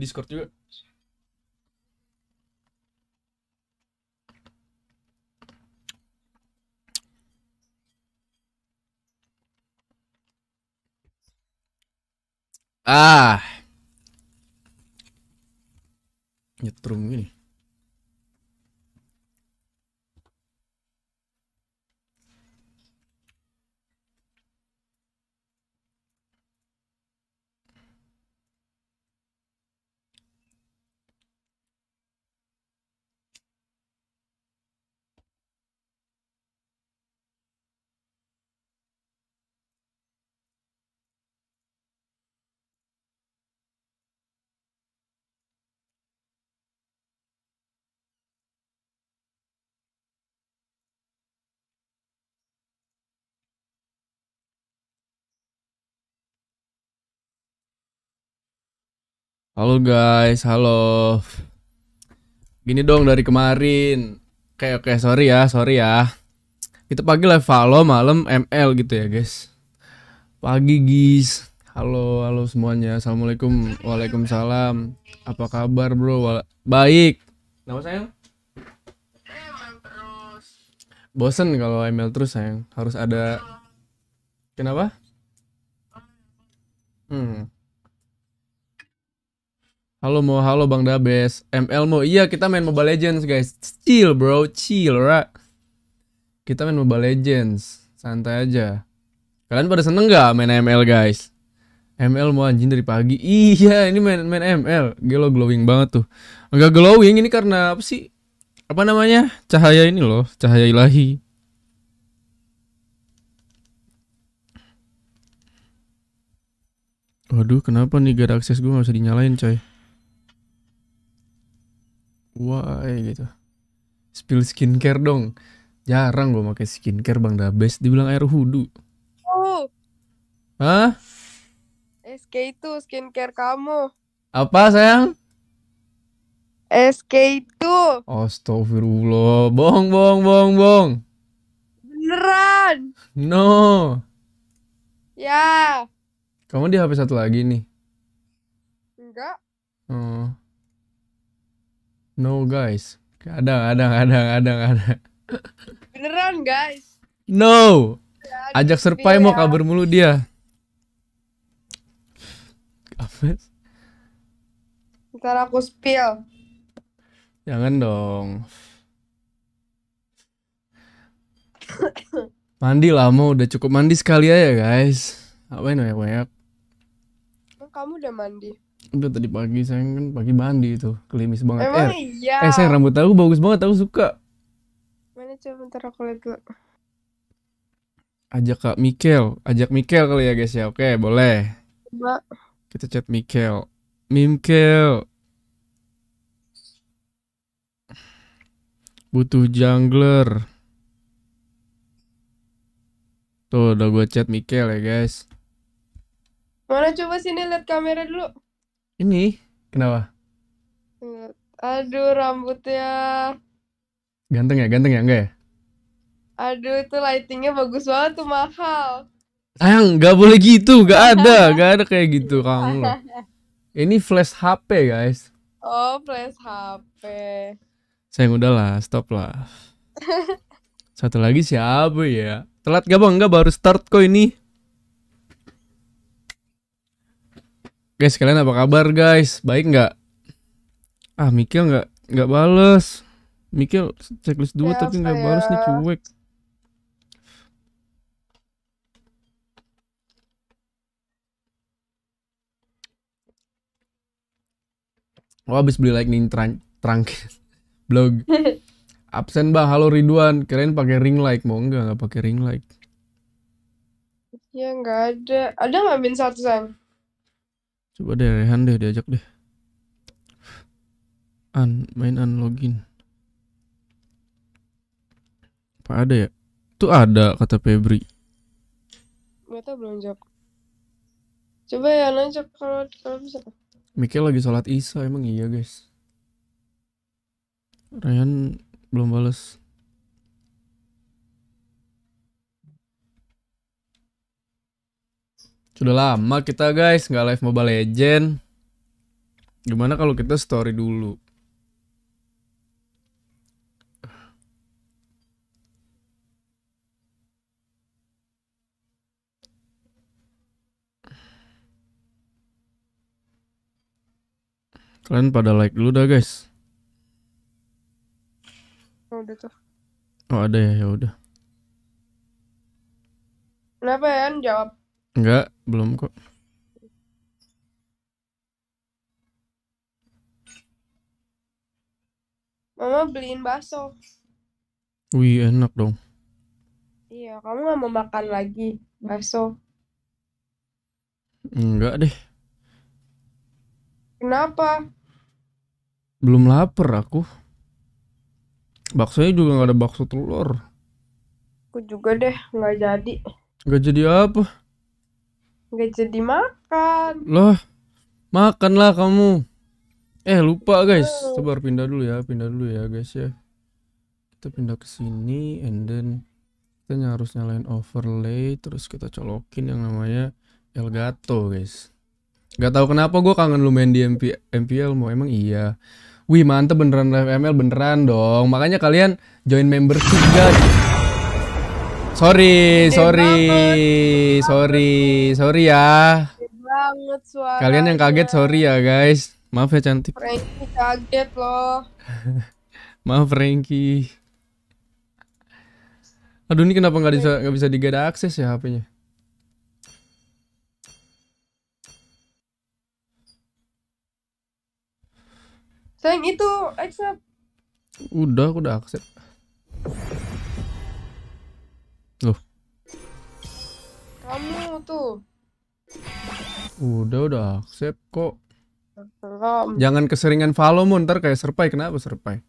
Discord juga. Ah. Nyetrum ini. Halo guys, halo. Gini dong dari kemarin. Oke oke, sorry ya, sorry ya. Kita pagi live follow malam ML gitu ya guys. Pagi guys. Halo, halo semuanya. Assalamualaikum, waalaikumsalam. Apa kabar bro? Wa Baik. Nama sayang? Bosen kalau ML terus sayang. Harus ada. Kenapa? Hmm. Halo mo halo Bang Dabes. ML mo iya kita main Mobile Legends guys. Chill bro, chill ra. Kita main Mobile Legends, santai aja. Kalian pada seneng gak main ML guys? ML mau anjing dari pagi. Iya, ini main main ML. Gelo glowing banget tuh. Enggak glowing ini karena apa sih? Apa namanya? Cahaya ini loh, cahaya ilahi. Waduh, kenapa nih gak akses gue gak bisa dinyalain coy why gitu spill skincare dong jarang gue pakai skincare bang dabes dibilang air hudu oh hah SK itu skincare kamu apa sayang SK itu Astagfirullah bong bong bong bong. beneran no ya kamu di HP satu lagi nih enggak oh No guys. Kadang, kadang, kadang, kadang, kadang. Beneran guys. No. Ya, gitu Ajak Serpai mau ya. kabar mulu dia. Apa? Ntar aku spill. Jangan dong. mandi lah, mau udah cukup mandi sekali aja guys. Apain banyak-banyak? Kamu udah mandi udah tadi pagi saya kan pagi mandi itu kelimis banget Emang eh, iya. eh saya rambut aku bagus banget aku suka mana coba bentar aku lihat dulu ajak kak Mikel ajak Mikel kali ya guys ya oke boleh coba kita chat Mikel Mimkel butuh jungler tuh udah gue chat Mikel ya guys mana coba sini liat kamera dulu ini kenapa? Eh, aduh rambutnya. Ganteng ya, ganteng ya enggak ya? Aduh itu lightingnya bagus banget tuh mahal. Sayang nggak boleh gitu, nggak ada, nggak ada kayak gitu kamu. Ini flash HP guys. Oh flash HP. Sayang udahlah, stop lah. Satu lagi siapa ya? Telat gak bang? Enggak baru start kok ini. Guys kalian apa kabar guys? Baik nggak? Ah Mikil nggak nggak balas. Mikil checklist dua ya, tapi nggak saya... nih cuek. Wah, habis beli lightning trunk, trunk blog. Absen bah, halo Ridwan. Keren pakai ring light, mau enggak? Nggak pakai ring light. Ya nggak ada. Ada nggak bin satu sayang? Coba deh Rehan deh diajak deh. An, main an login. Apa ada ya? Itu ada kata Febri. Mata belum jawab. Coba ya lanjut kalau kalau bisa. Mikir lagi sholat isya emang iya guys. Rehan belum balas. Sudah lama kita guys nggak live Mobile Legend. Gimana kalau kita story dulu? Kalian pada like dulu dah guys. Oh, udah tuh. Oh ada ya ya udah. Kenapa ya? Jawab. Enggak, belum kok. Mama beliin bakso. Wih, enak dong. Iya, kamu nggak mau makan lagi bakso? Enggak deh. Kenapa? Belum lapar aku. Baksonya juga gak ada bakso telur. Aku juga deh, gak jadi. Gak jadi apa? nggak jadi makan loh makanlah kamu eh lupa guys coba pindah dulu ya pindah dulu ya guys ya kita pindah ke sini and then kita harus nyalain overlay terus kita colokin yang namanya Elgato guys Gak tahu kenapa gue kangen lu main di MP, MPL mau emang iya. Wih mantep beneran live ML beneran dong. Makanya kalian join membership guys Sorry, sorry, sorry, sorry ya. Banget Kalian yang kaget sorry ya guys. Maaf ya cantik. Frankie kaget loh. Maaf Frankie. Aduh ini kenapa nggak bisa nggak bisa digada akses ya HP-nya? Sayang itu accept. Udah, aku udah accept. kamu tuh. Udah udah accept kok. Belum. Jangan keseringan follow mu ntar kayak serpai kenapa serpai?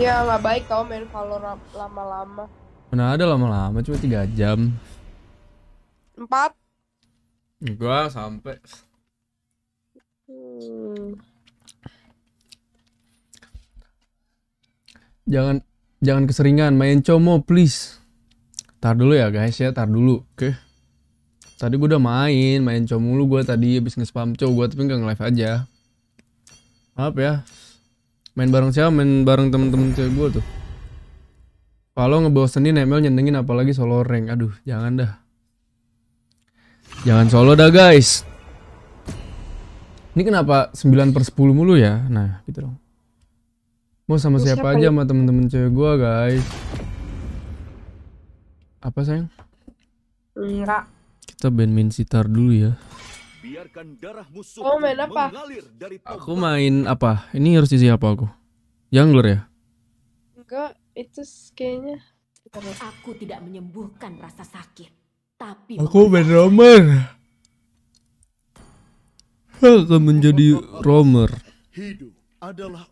Iya nggak baik kau main follow lama-lama. Mana ada lama-lama cuma tiga jam. Empat. gua sampai. Hmm. Jangan jangan keseringan main como please. Tar dulu ya guys ya, tar dulu. Oke. Okay. Tadi gue udah main, main cow mulu gue tadi habis nge-spam cow gue tapi gak nge-live aja. Maaf ya. Main bareng siapa? Main bareng temen-temen cewek gue tuh. Kalau ngebosenin ML nyenengin apalagi solo rank. Aduh, jangan dah. Jangan solo dah guys. Ini kenapa 9 per 10 mulu ya? Nah, gitu dong. Mau sama siapa, siapa aja ya? sama temen-temen cewek gue guys. Apa sayang? Lira. Kita band main sitar dulu ya. Biarkan darah musuh oh, main apa? Dari aku main apa? Ini harus isi apa aku? Jungler ya? Enggak, itu kayaknya. Aku tidak menyembuhkan rasa sakit, tapi aku main romer. aku menjadi romer. Hidup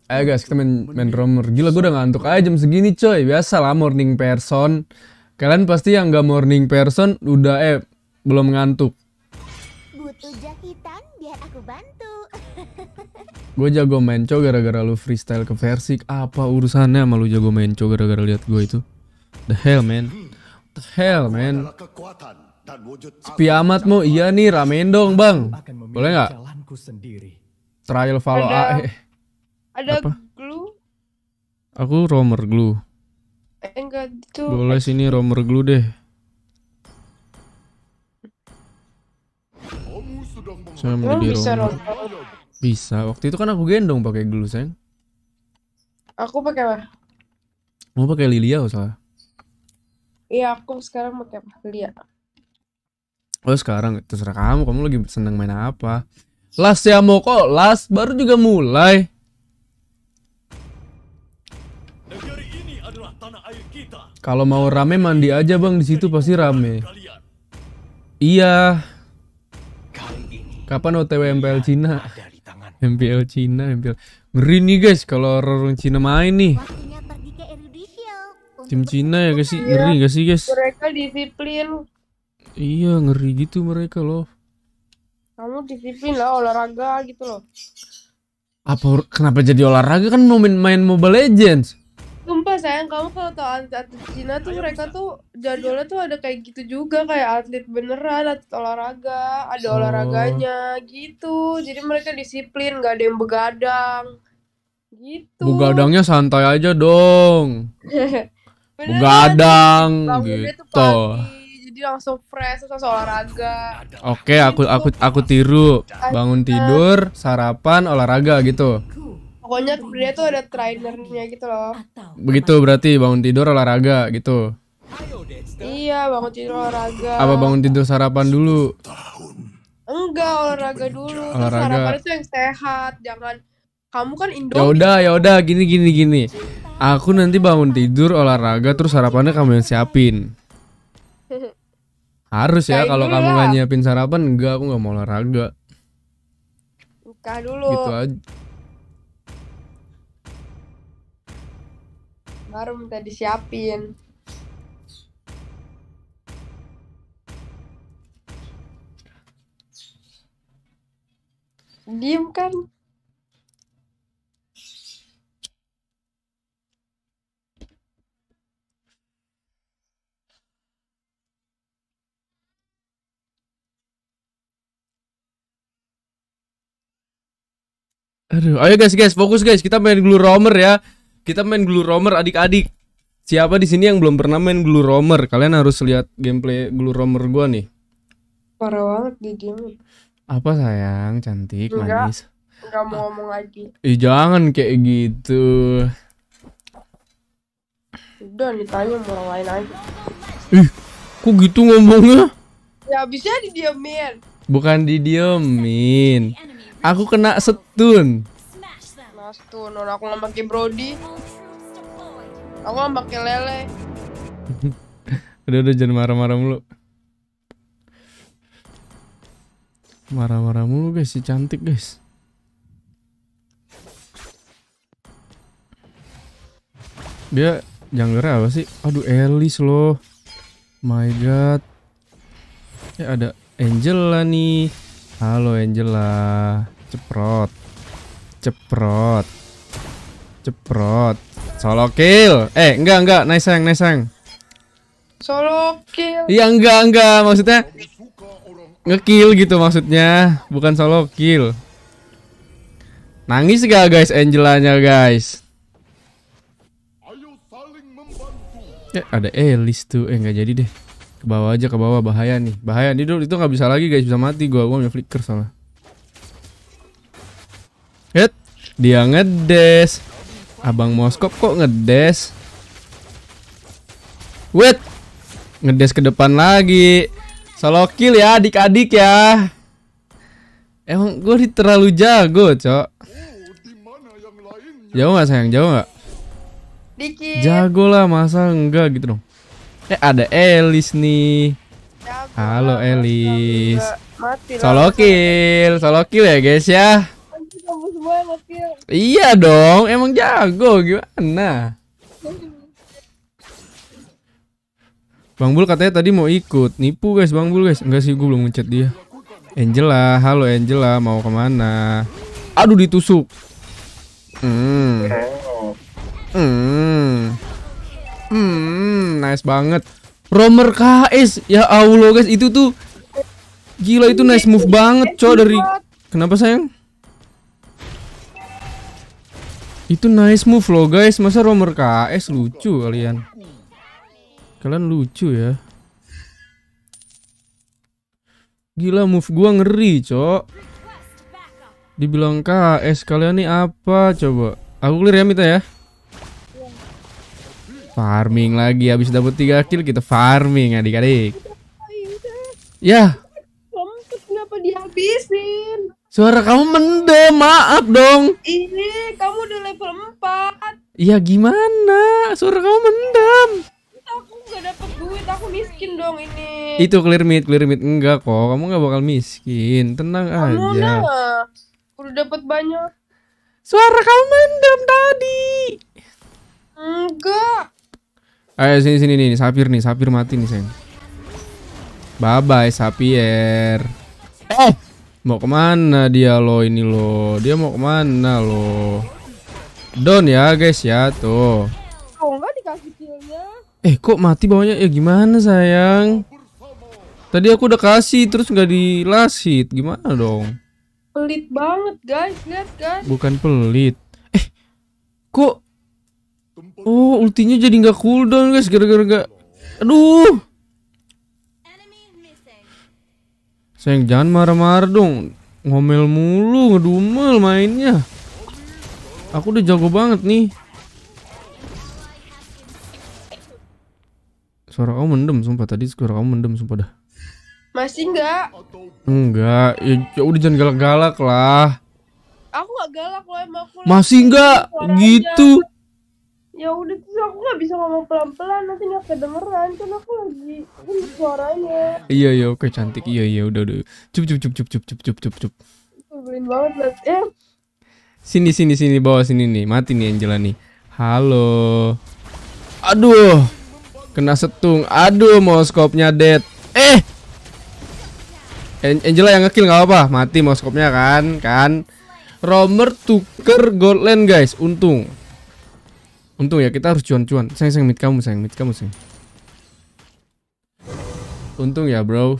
Ayo guys, kita main, main romer. Gila gue udah ngantuk aja jam segini coy. Biasalah morning person. Kalian pasti yang gak morning person udah eh belum ngantuk. Butuh jahitan, biar aku bantu. gue jago main menco gara-gara lu freestyle ke versi Apa urusannya sama lu jago menco gara-gara lihat gue itu? The hell man. The hell man. Sepi amat mu, iya nih ramein dong bang. Boleh nggak? Trial follow e. ada, A. Ada Apa? glue. Aku romer glue. Eh, enggak itu boleh sini romer glue deh saya mau bisa romer. bisa waktu itu kan aku gendong pakai glue sen. aku pakai apa mau pakai lilia oh salah iya aku sekarang pakai lilia oh sekarang terserah kamu kamu lagi seneng main apa last ya mau kok, Las baru juga mulai. Kalau mau rame mandi aja bang di situ pasti rame. Iya. Kapan OTW MPL Cina? MPL Cina, MPL. Ngeri nih guys kalau orang Cina main nih. Tim Cina ya guys ngeri gak sih guys? Mereka disiplin. Iya, ngeri gitu mereka loh. Kamu disiplin lah olahraga gitu loh. Apa kenapa jadi olahraga kan mau main, main Mobile Legends? Sumpah sayang kamu kalau tau atlet Cina tuh Ayo, mereka bisa. tuh jadwalnya tuh ada kayak gitu juga kayak atlet beneran atlet olahraga ada oh. olahraganya gitu jadi mereka disiplin gak ada yang begadang gitu begadangnya santai aja dong begadang gitu jadi langsung fresh langsung olahraga oke okay, aku aku aku tiru bangun tidur sarapan olahraga gitu Pokoknya dia tuh ada trainernya gitu loh. Begitu berarti bangun tidur olahraga gitu. Iya, bangun tidur olahraga. Apa bangun tidur sarapan dulu? Enggak, olahraga dulu. Kan olahraga. Terus sarapan itu yang sehat, jangan kamu kan Indo. Ya udah, ya udah, gini gini gini. Aku nanti bangun tidur olahraga terus sarapannya kamu yang siapin. Harus ya kalau kamu gak nyiapin sarapan enggak aku nggak mau olahraga. Buka dulu. Gitu aja. baru minta disiapin diem kan Aduh, ayo guys, guys, fokus guys. Kita main glue romer ya kita main Glue Romer adik-adik. Siapa di sini yang belum pernah main Glue Romer? Kalian harus lihat gameplay Glue Romer gua nih. Parah banget di game. Apa sayang, cantik, Enggak. manis. Enggak mau ngomong lagi. Ih, jangan kayak gitu. Udah ditanya mau orang lain aja. Ih, kok gitu ngomongnya? Ya di didiemin. Bukan didiemin. Aku kena setun itu orang aku nggak pakai Brody. Aku nggak pakai Lele. udah udah jangan marah-marah mulu. Marah-marah mulu guys, si cantik guys. Dia jungler apa sih? Aduh, Elis loh. My god. Ya ada Angela nih. Halo Angela. Ceprot. Ceprot. Ceprot. Solo kill. Eh, enggak enggak, nice sayang nice sayang Solo kill. Iya, enggak enggak, maksudnya ngekill gitu maksudnya, bukan solo kill. Nangis gak guys Angelanya guys? Eh ada Elis tuh, eh enggak jadi deh. Ke bawah aja, ke bawah bahaya nih. Bahaya nih itu nggak bisa lagi guys, bisa mati gua. Gua punya flicker soalnya. Hit. Dia ngedes. Abang Moskop kok ngedes? Wait. Ngedes ke depan lagi. Solo kill ya adik-adik ya. Emang gue terlalu jago, Cok. Jauh nggak sayang? Jauh nggak? Dikit. Jago lah masa enggak gitu dong. Eh ada Elis nih. Halo Elis. Solo kill, solo kill ya guys ya. Iya dong, emang jago gimana? Bang Bul katanya tadi mau ikut. Nipu guys, Bang Bul guys. Enggak sih, gue belum ngechat dia. Angela, halo Angela, mau kemana? Aduh ditusuk. Hmm. Hmm. Hmm, nice banget. Romer KS, ya Allah guys, itu tuh gila itu nice move banget, coy dari. Kenapa sayang? Itu nice move loh guys. Masa romer KS lucu kalian. Kalian lucu ya. Gila move gua ngeri, Cok. Dibilang KS kalian nih apa coba? Aku clear ya Mita ya. Farming lagi habis dapat 3 kill kita farming Adik-adik. Iya, iya. Ya. Kenapa dihabisin? Suara kamu mendem, maaf dong. Ini kamu di level 4. Iya gimana? Suara kamu mendem. Aku gak dapet duit, aku miskin dong ini. Itu clear mid, clear mid enggak kok. Kamu gak bakal miskin, tenang kamu aja. Kamu udah dapet banyak. Suara kamu mendem tadi. Enggak. Ayo sini sini nih, sapir nih, sapir mati nih sayang. Bye bye sapir. Eh, Mau kemana dia lo ini lo? Dia mau kemana lo? Don ya guys ya tuh. Oh, eh kok mati bawahnya ya gimana sayang? Tadi aku udah kasih terus nggak dilasit gimana dong? Pelit banget guys lihat guys. Bukan pelit. Eh kok? Oh ultinya jadi nggak cooldown guys gara-gara nggak. Aduh. Seng jangan marah-marah dong Ngomel mulu ngedumel mainnya Aku udah jago banget nih Suara kamu mendem sumpah tadi suara kamu mendem sumpah dah Masih enggak? Enggak ya, ya udah jangan galak-galak lah Aku gak galak loh emang Masih enggak? Gitu aja ya udah terus aku nggak bisa ngomong pelan-pelan nanti nggak kedengeran kan aku lagi kan suaranya iya iya oke cantik iya iya udah udah cup cup cup cup cup cup cup cup cup Belin banget lah eh sini sini sini bawah sini nih mati nih Angela nih halo aduh kena setung aduh moskopnya dead eh Angela yang ngekill nggak apa-apa mati moskopnya kan kan Romer tuker Godland guys untung Untung ya kita harus cuan-cuan. Sayang, sayang mid kamu, sayang mid kamu, sayang. Untung ya, bro.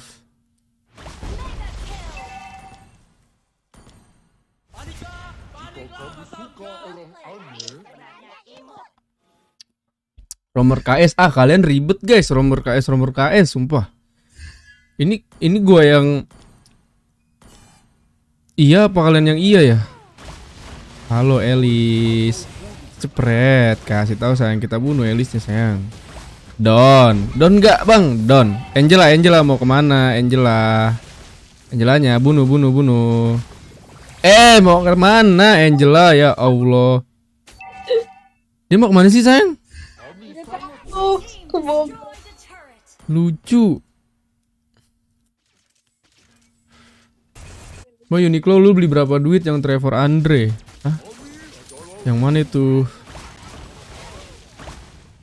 Romer KS ah kalian ribet guys Romer KS Romer KS sumpah ini ini gua yang iya apa kalian yang iya ya halo Elis Cepret, kasih tahu sayang kita bunuh Elisnya ya, sayang. Don, Don nggak bang? Don, Angela, Angela mau kemana? Angela, Angelanya bunuh, bunuh, bunuh. Eh mau kemana Angela ya Allah? Dia mau kemana sih sayang? Lucu. Mau Uniqlo lu beli berapa duit yang Trevor Andre? Hah? Yang mana itu?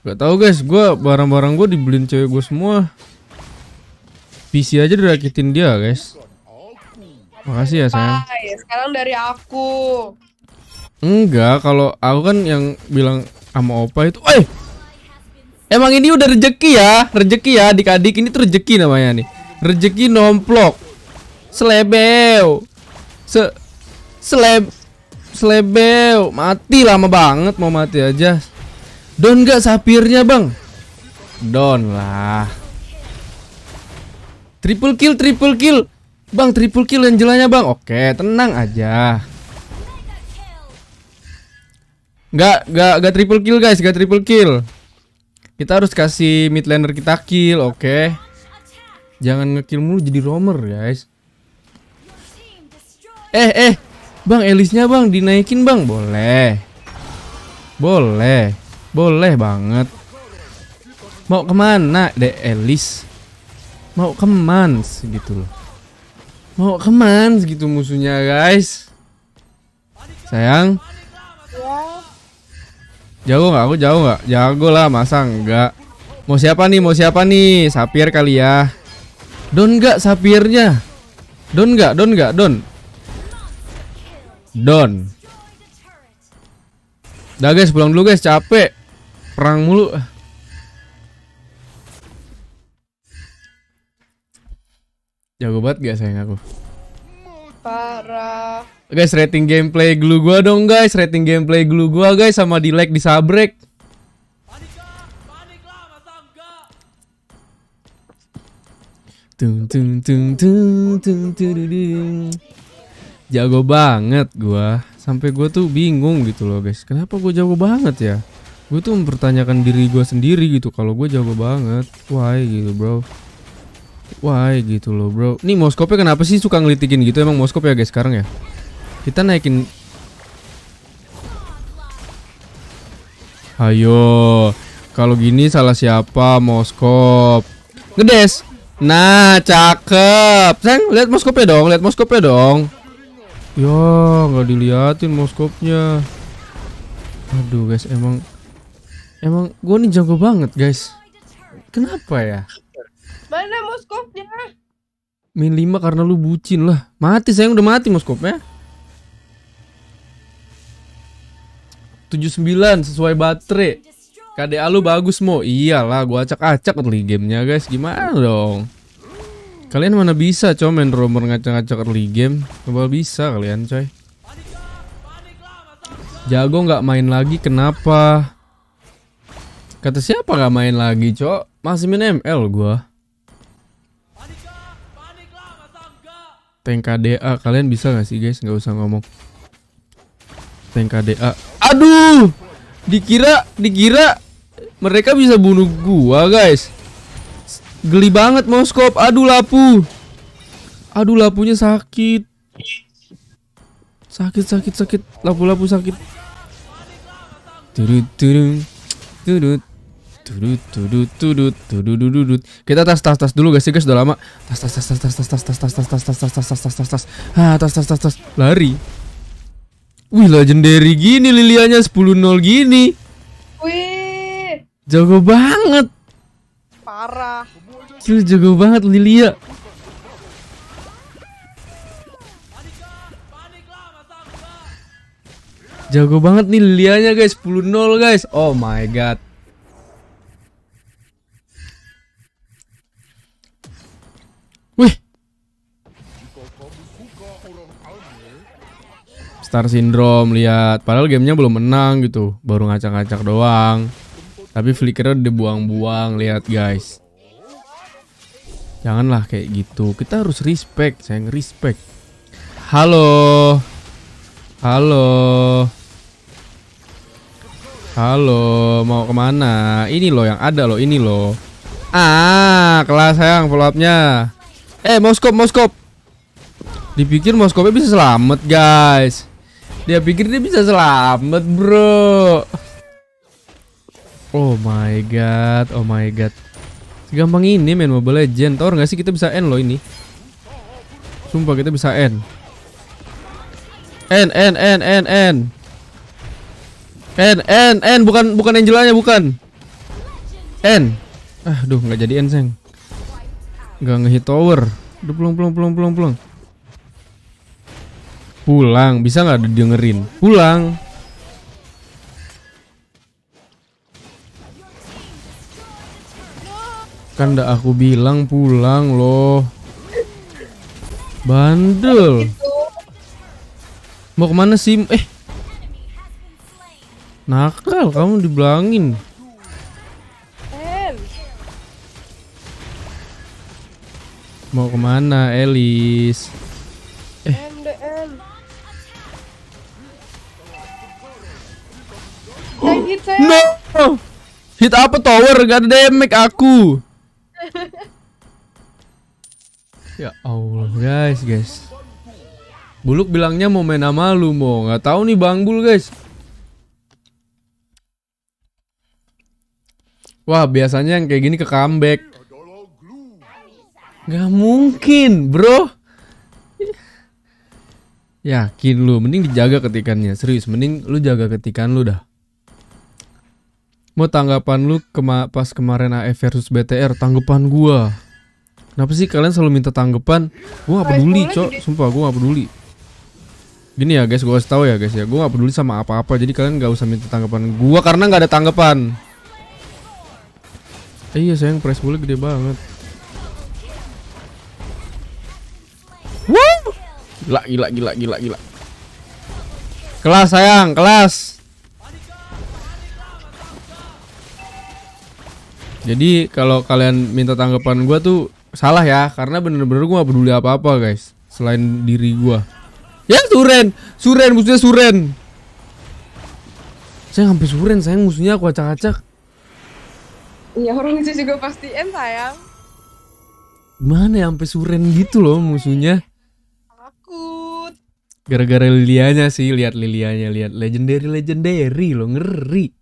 Gak tau guys, gue barang-barang gue dibeliin cewek gue semua. PC aja dirakitin dia guys. Makasih ya sayang. Bye. Sekarang dari aku. Enggak, kalau aku kan yang bilang sama opa itu, eh Emang ini udah rejeki ya, rejeki ya adik-adik ini tuh rejeki namanya nih. Rejeki nomplok. Selebew. Se seleb Selebel Mati lama banget Mau mati aja don gak sapirnya bang don lah Triple kill Triple kill Bang triple kill Angelanya bang Oke tenang aja Gak, gak, gak triple kill guys Gak triple kill Kita harus kasih mid laner kita kill Oke Jangan ngekill mulu jadi romer guys Eh eh Bang, elisnya bang, dinaikin bang. Boleh. Boleh. Boleh banget. Mau kemana, deh elis? Mau kemans gitu loh. Mau kemans gitu musuhnya, guys. Sayang. Jago nggak? Aku jauh nggak? Jago lah, masa nggak? Mau siapa nih? Mau siapa nih? Sapir kali ya. Don nggak sapirnya? Don nggak? Don nggak? Don. Don, Dah guys, pulang dulu guys, capek. Perang mulu. Jago banget gak sayang aku? Parah. Guys, rating gameplay glue gua dong guys, rating gameplay glue gua guys sama di like di sabrek. Tung tung tung tung tung tung tung jago banget gue sampai gue tuh bingung gitu loh guys kenapa gue jago banget ya gue tuh mempertanyakan diri gue sendiri gitu kalau gue jago banget why gitu bro why gitu loh bro nih moskopnya kenapa sih suka ngelitikin gitu emang moskop ya guys sekarang ya kita naikin ayo kalau gini salah siapa moskop ngedes nah cakep sayang lihat moskopnya dong lihat moskopnya dong Ya nggak diliatin moskopnya. Aduh guys emang emang gue nih jago banget guys. Kenapa ya? Mana moskopnya? Min 5 karena lu bucin lah. Mati sayang udah mati moskopnya. 79 sesuai baterai. KDA lu bagus mo. Iyalah gua acak-acak nih gamenya guys. Gimana dong? Kalian mana bisa coy main rumor ngacak-ngacak early game? Coba bisa kalian coy. Jago nggak main lagi kenapa? Kata siapa nggak main lagi cok? Masih main ML gua. Tank KDA kalian bisa nggak sih guys? Nggak usah ngomong. Tank KDA. Aduh, dikira dikira mereka bisa bunuh gua guys. Geli banget moskop. Aduh lapu. Aduh lapunya sakit. Sakit sakit sakit. Lapu-lapu sakit. Turut turut turut turut turut turut turut turut kita tas tas tas dulu guys guys udah lama tas tas tas tas tas tas tas tas tas tas tas tas tas tas tas tas tas tas, tas tas tas tas lari wih legendary gini lilianya 10-0 gini wih jago banget parah cil jago banget Lilia Jago banget nih Lilianya guys 10-0 guys Oh my god Wih Star Syndrome lihat Padahal gamenya belum menang gitu Baru ngacak-ngacak doang Tapi flickernya dibuang-buang Lihat guys Janganlah kayak gitu. Kita harus respect, sayang respect. Halo. Halo. Halo, mau kemana? Ini loh yang ada loh, ini loh. Ah, kelas sayang pelapnya. Eh, moskop, moskop. Dipikir moskopnya bisa selamat, guys. Dia pikir dia bisa selamat, bro. Oh my god, oh my god. Gampang ini main Mobile Legend. Tau nggak sih kita bisa end loh ini. Sumpah kita bisa end. End end end end end. End end end bukan bukan Angelanya bukan. End. Ah, duh nggak jadi end, Seng. Nggak ngehit tower. Duh, pulang pulang pulang pulang pulang. Pulang, bisa nggak Pulang. Pulang. Kan udah aku bilang pulang loh. Bandel. Mau kemana sih? Eh. Nakal kamu dibilangin. Mau kemana Elis? Eh. MDM. Oh, hit No! Hit apa tower? Gak ada damage aku ya Allah, guys, guys. Buluk bilangnya mau main sama lu, mau nggak tahu nih Bang Bul guys. Wah, biasanya yang kayak gini ke comeback. Gak mungkin, bro. Yakin lu, mending dijaga ketikannya. Serius, mending lu jaga ketikan lu dah. Mau tanggapan lu kema pas kemarin AF e versus BTR Tanggapan gua Kenapa sih kalian selalu minta tanggapan Gua gak peduli cok Sumpah gua gak peduli Gini ya guys gua kasih tau ya guys ya Gua gak peduli sama apa-apa Jadi kalian gak usah minta tanggapan gua Karena gak ada tanggapan eh, Iya sayang price boleh gede banget Gila gila gila gila gila Kelas sayang kelas Jadi kalau kalian minta tanggapan gue tuh salah ya karena bener-bener gue gak peduli apa-apa guys selain diri gue. Ya Suren, Suren musuhnya Suren. Saya hampir Suren, saya musuhnya aku acak-acak. Iya orang itu juga pasti pastiin sayang. Gimana ya sampai Suren gitu loh musuhnya? Takut. Gara-gara Lilianya sih, lihat Lilianya, lihat legendary legendary loh, ngeri.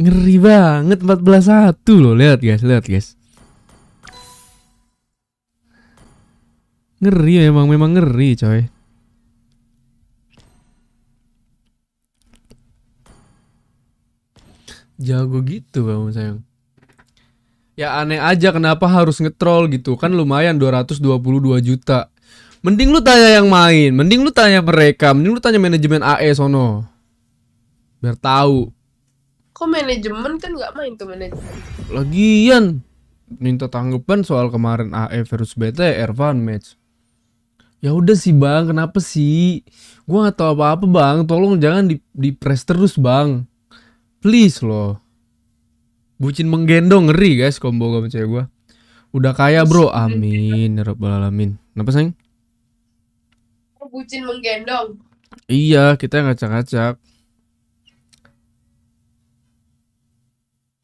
Ngeri banget 14 satu loh Lihat guys, lihat guys Ngeri memang, memang ngeri coy Jago gitu kamu sayang Ya aneh aja kenapa harus ngetrol gitu Kan lumayan 222 juta Mending lu tanya yang main Mending lu tanya mereka Mending lu tanya manajemen AE sono Biar tahu kok manajemen kan nggak main tuh manajemen lagian minta tanggapan soal kemarin AE versus BT Ervan match ya udah sih bang kenapa sih gua nggak tahu apa apa bang tolong jangan di di press terus bang please loh bucin menggendong ngeri guys combo gue percaya gua udah kaya bro amin ya robbal alamin kenapa sayang oh, bucin menggendong iya kita ngacak-ngacak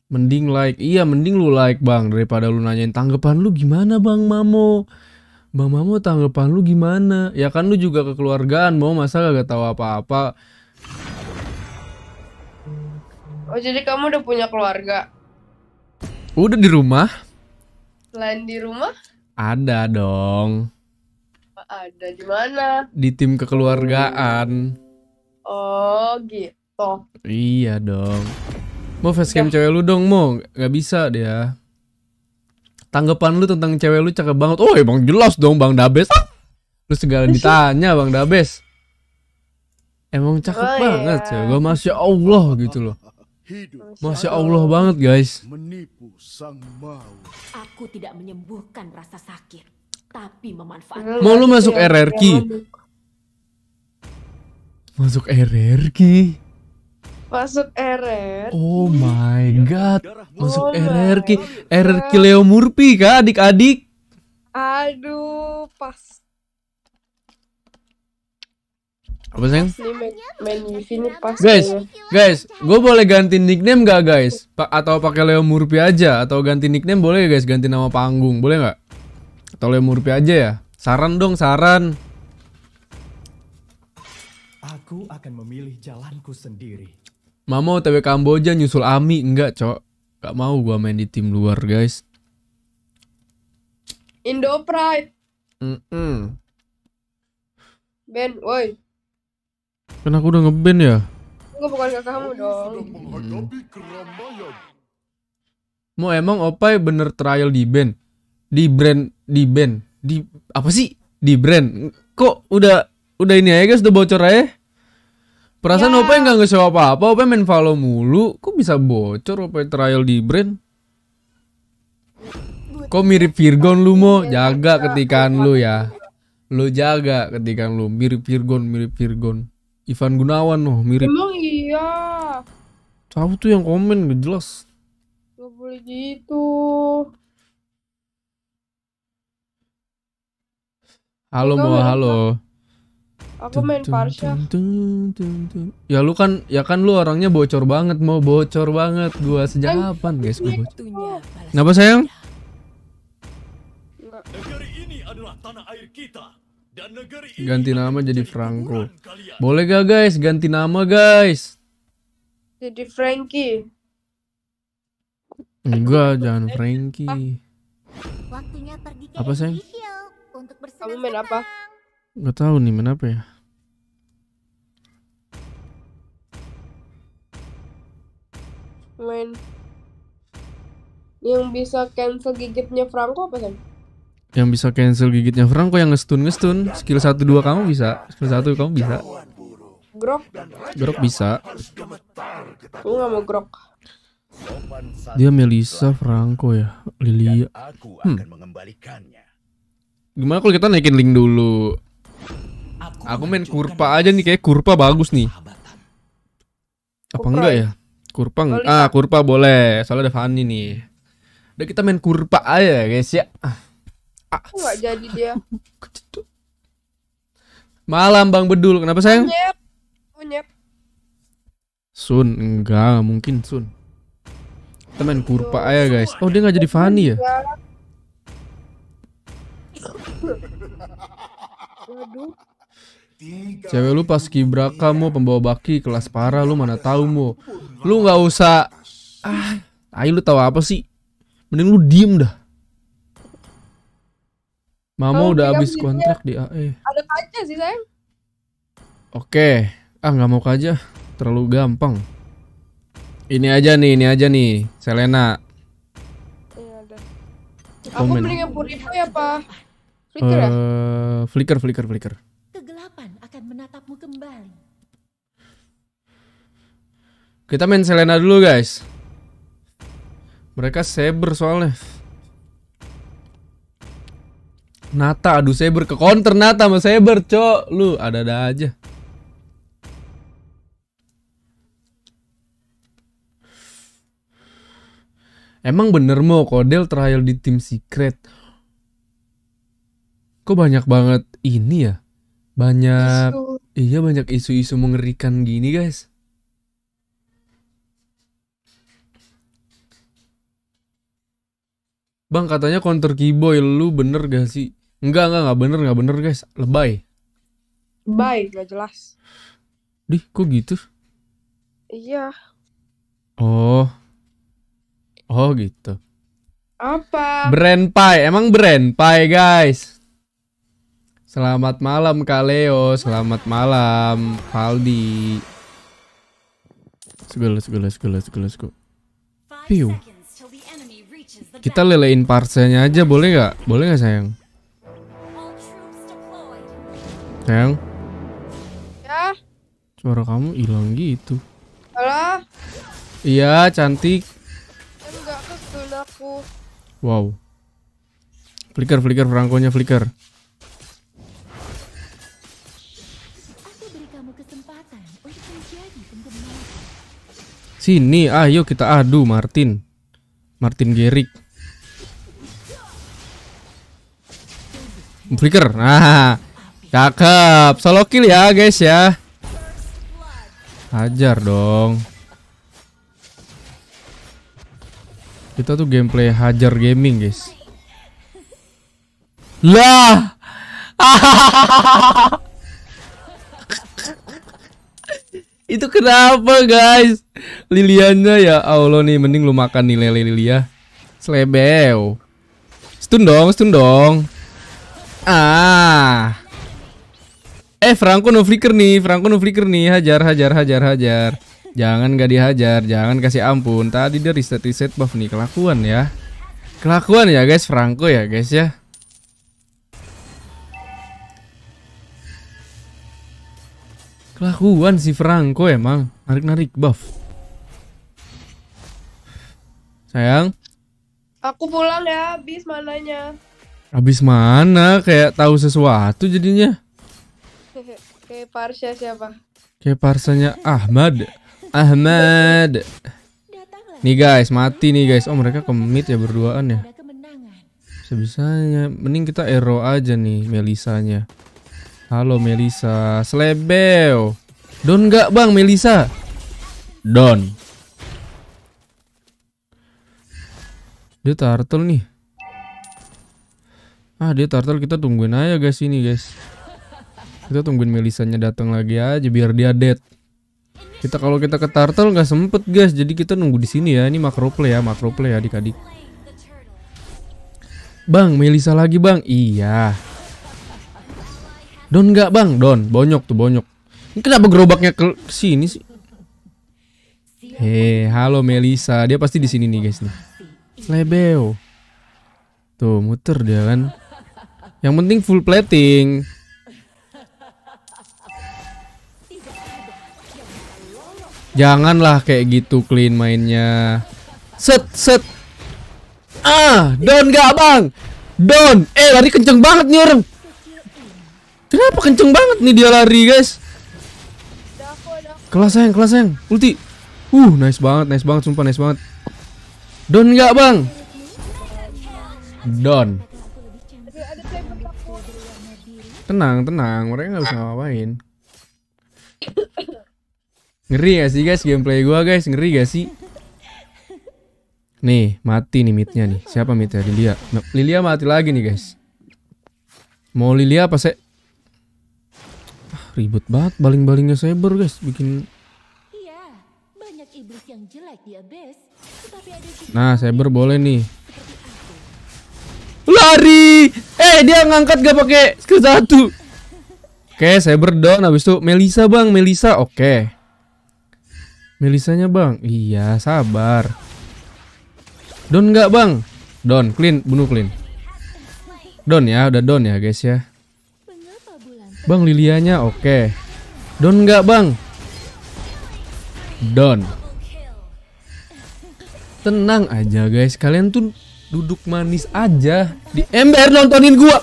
Mending like, iya mending lu like bang daripada lu nanyain tanggapan lu gimana bang Mamo. Bang Mamo tanggapan lu gimana? Ya kan lu juga kekeluargaan mau masa gak tahu apa-apa. Oh jadi kamu udah punya keluarga? Udah di rumah. Lain di rumah? Ada dong. Oh, ada di mana? Di tim kekeluargaan. Oh gitu. Iya dong. Mau face cam ya. cewek lu dong, mau nggak bisa dia. Tanggapan lu tentang cewek lu cakep banget. Oh, emang jelas dong Bang Dabes. Ah! Lu segala ditanya Bang Dabes. Emang cakep oh, iya. banget ya. Gua masya Allah gitu loh. Masih Allah banget guys. Menipu sang maut. Aku tidak menyembuhkan rasa sakit, tapi memanfaatkan. Mau lu masuk RRQ? Masuk RRQ? masuk RR. Oh my god, masuk oh RR ki RR ki Leo Murphy kak adik-adik. Aduh, pas. Apa sih? Guys, guys, gue boleh ganti nickname gak guys? Pa atau pakai Leo Murphy aja? Atau ganti nickname boleh guys? Ganti nama panggung boleh nggak? Atau Leo Murphy aja ya? Saran dong, saran. Aku akan memilih jalanku sendiri. Mama OTW Kamboja nyusul Ami enggak, Cok. Gak mau gua main di tim luar, guys. Indo Pride. Mm -mm. Ben, woi. Kan aku udah ngeband ya? Enggak bukan ke kamu dong. Hmm. Mau emang Opai bener trial di band? Di brand, di band. Di apa sih? Di brand. Kok udah udah ini aja guys, udah bocor aja? Perasaan ya. OP nggak ngasih apa-apa, OP main follow mulu, kok bisa bocor OP trial di brand? Kok mirip Virgon lu mau iya, Jaga iya. ketikan lu ya. Lu jaga ketikan lu, mirip Virgon, mirip Virgon. Ivan Gunawan loh, mirip. Emang iya. Tahu tuh yang komen gak jelas. Gak boleh gitu. Halo, mau halo. Aku main Parsha. Ya lu kan ya kan lu orangnya bocor banget, mau bocor banget. Gua sejak kapan, guys? Gua bocor. Kenapa sayang? ganti nama jadi Franco. Boleh gak guys ganti nama guys? Jadi Frankie. Enggak, jangan Frankie. Waktunya pergi ke apa sih? Kamu main apa? Nggak tahu nih main apa ya. Main yang bisa cancel gigitnya Franco apa kan? Yang bisa cancel gigitnya Franco yang ngestun ngestun skill satu dua kamu bisa skill satu kamu bisa. Grok. Grok bisa. Aku nggak mau grok. Dia Melisa Franco ya, Lilia. Hmm. Gimana kalau kita naikin link dulu? Aku main kurpa aja nih kayak kurpa bagus nih. Apa enggak ya? ya? Kurpa Ah, kurpa boleh. Soalnya ada Fanny nih. Udah kita main kurpa aja ya, guys ya. Ah. Enggak jadi dia. Malam Bang Bedul. Kenapa sayang? Sun, enggak mungkin Sun. Kita main kurpa aja guys. Oh, dia nggak jadi Fanny ya? Waduh. Cewek lu pas kibraka mu pembawa baki kelas parah lu mana tahu mu. Lu nggak usah ah, ayo lu tahu apa sih? Mending lu diem dah. Mama oh, udah habis gitu ya, kontrak di AE. Ada kaca sih, sayang. Oke. Ah, nggak mau kaca. Terlalu gampang. Ini aja nih, ini aja nih. Selena. Iya, Aku beli yang Purito ya, Pak. Flicker ya? Eh, flicker, flicker, flicker menatapmu kembali. Kita main Selena dulu guys. Mereka saber soalnya. Nata, aduh Saber ke counter Nata sama Saber, cok. Lu ada-ada aja. Emang bener mau Kodel trial di tim secret? Kok banyak banget ini ya? Banyak Iya banyak isu-isu mengerikan gini guys. Bang katanya counter keyboy lu bener gak sih? Enggak enggak enggak bener enggak bener guys, lebay. Lebay gak jelas. Dih, kok gitu? Iya. Oh. Oh gitu. Apa? Brand pie, emang brand pie guys. Selamat malam Kak Leo, selamat malam Valdi. Segala segala segala segala segala. Piu. Kita lelein parsenya aja boleh nggak? Boleh nggak sayang? Sayang. Ya. Suara kamu hilang gitu. Halo. Iya cantik. Enggak aku. Wow. Flicker flicker Frankonya flicker. Sini, ayo ah, kita adu Martin. Martin Gerik. Breaker. Nah, cakep. Solo kill ya, guys ya. Hajar dong. Kita tuh gameplay hajar gaming, guys. Lah. Itu kenapa guys? Liliannya ya Allah nih mending lu makan nih lele Lilia. Ya. Slebew. Stun dong, stun dong. Ah. Eh Franco no flicker nih, Franco no flicker nih. Hajar, hajar, hajar, hajar. Jangan gak dihajar, jangan kasih ampun. Tadi dia reset reset buff nih kelakuan ya. Kelakuan ya guys, Franco ya guys ya. Kelakuan si Franco emang narik-narik buff. Sayang. Aku pulang ya, abis mananya. Abis mana? Kayak tahu sesuatu jadinya. Kayak Parsha siapa? Kayak Parsanya Ahmad. Ahmad. Nih guys, mati nih guys. Oh, mereka kemit ya berduaan ya. Bisa-bisanya mending kita ero aja nih Melisanya. Halo Melisa, selebel. Don nggak bang Melisa? Don. Dia turtle nih. Ah dia turtle kita tungguin aja guys ini guys. Kita tungguin Melisanya datang lagi aja biar dia dead. Kita kalau kita ke turtle nggak sempet guys, jadi kita nunggu di sini ya. Ini makro play ya, makro play ya adik-adik. Bang, Melisa lagi bang. Iya. Don nggak bang, Don bonyok tuh bonyok. Ini kenapa gerobaknya ke sini sih? Hei, halo Melisa, dia pasti di sini nih guys nih. Slebeo. Tuh muter dia kan. Yang penting full plating. Janganlah kayak gitu clean mainnya. Set set. Ah, don gak bang? Don. Eh lari kenceng banget nih orang. Kenapa kenceng banget nih dia lari guys Kelas sayang, kelas sayang Ulti Uh, nice banget, nice banget, sumpah nice banget Don nggak bang? Don. Tenang, tenang, mereka nggak bisa ngapain Ngeri gak sih guys, gameplay gua guys, ngeri gak sih? Nih, mati nih midnya nih Siapa midnya? Lilia Lilia mati lagi nih guys Mau Lilia apa sih? Ribet banget baling-balingnya cyber guys bikin Iya, banyak iblis yang jelek di abyss, ada Nah, cyber boleh nih. Lari! Eh, dia ngangkat gak pakai skill satu. Oke, okay, cyber down habis itu Melisa, Bang. Melisa, oke. Okay. Melisanya, Bang. Iya, sabar. don nggak Bang? don clean, bunuh clean. don ya, udah don ya, guys ya. Bang Lilianya oke. Okay. Don nggak bang? Don. Tenang aja guys, kalian tuh duduk manis aja di ember nontonin gua.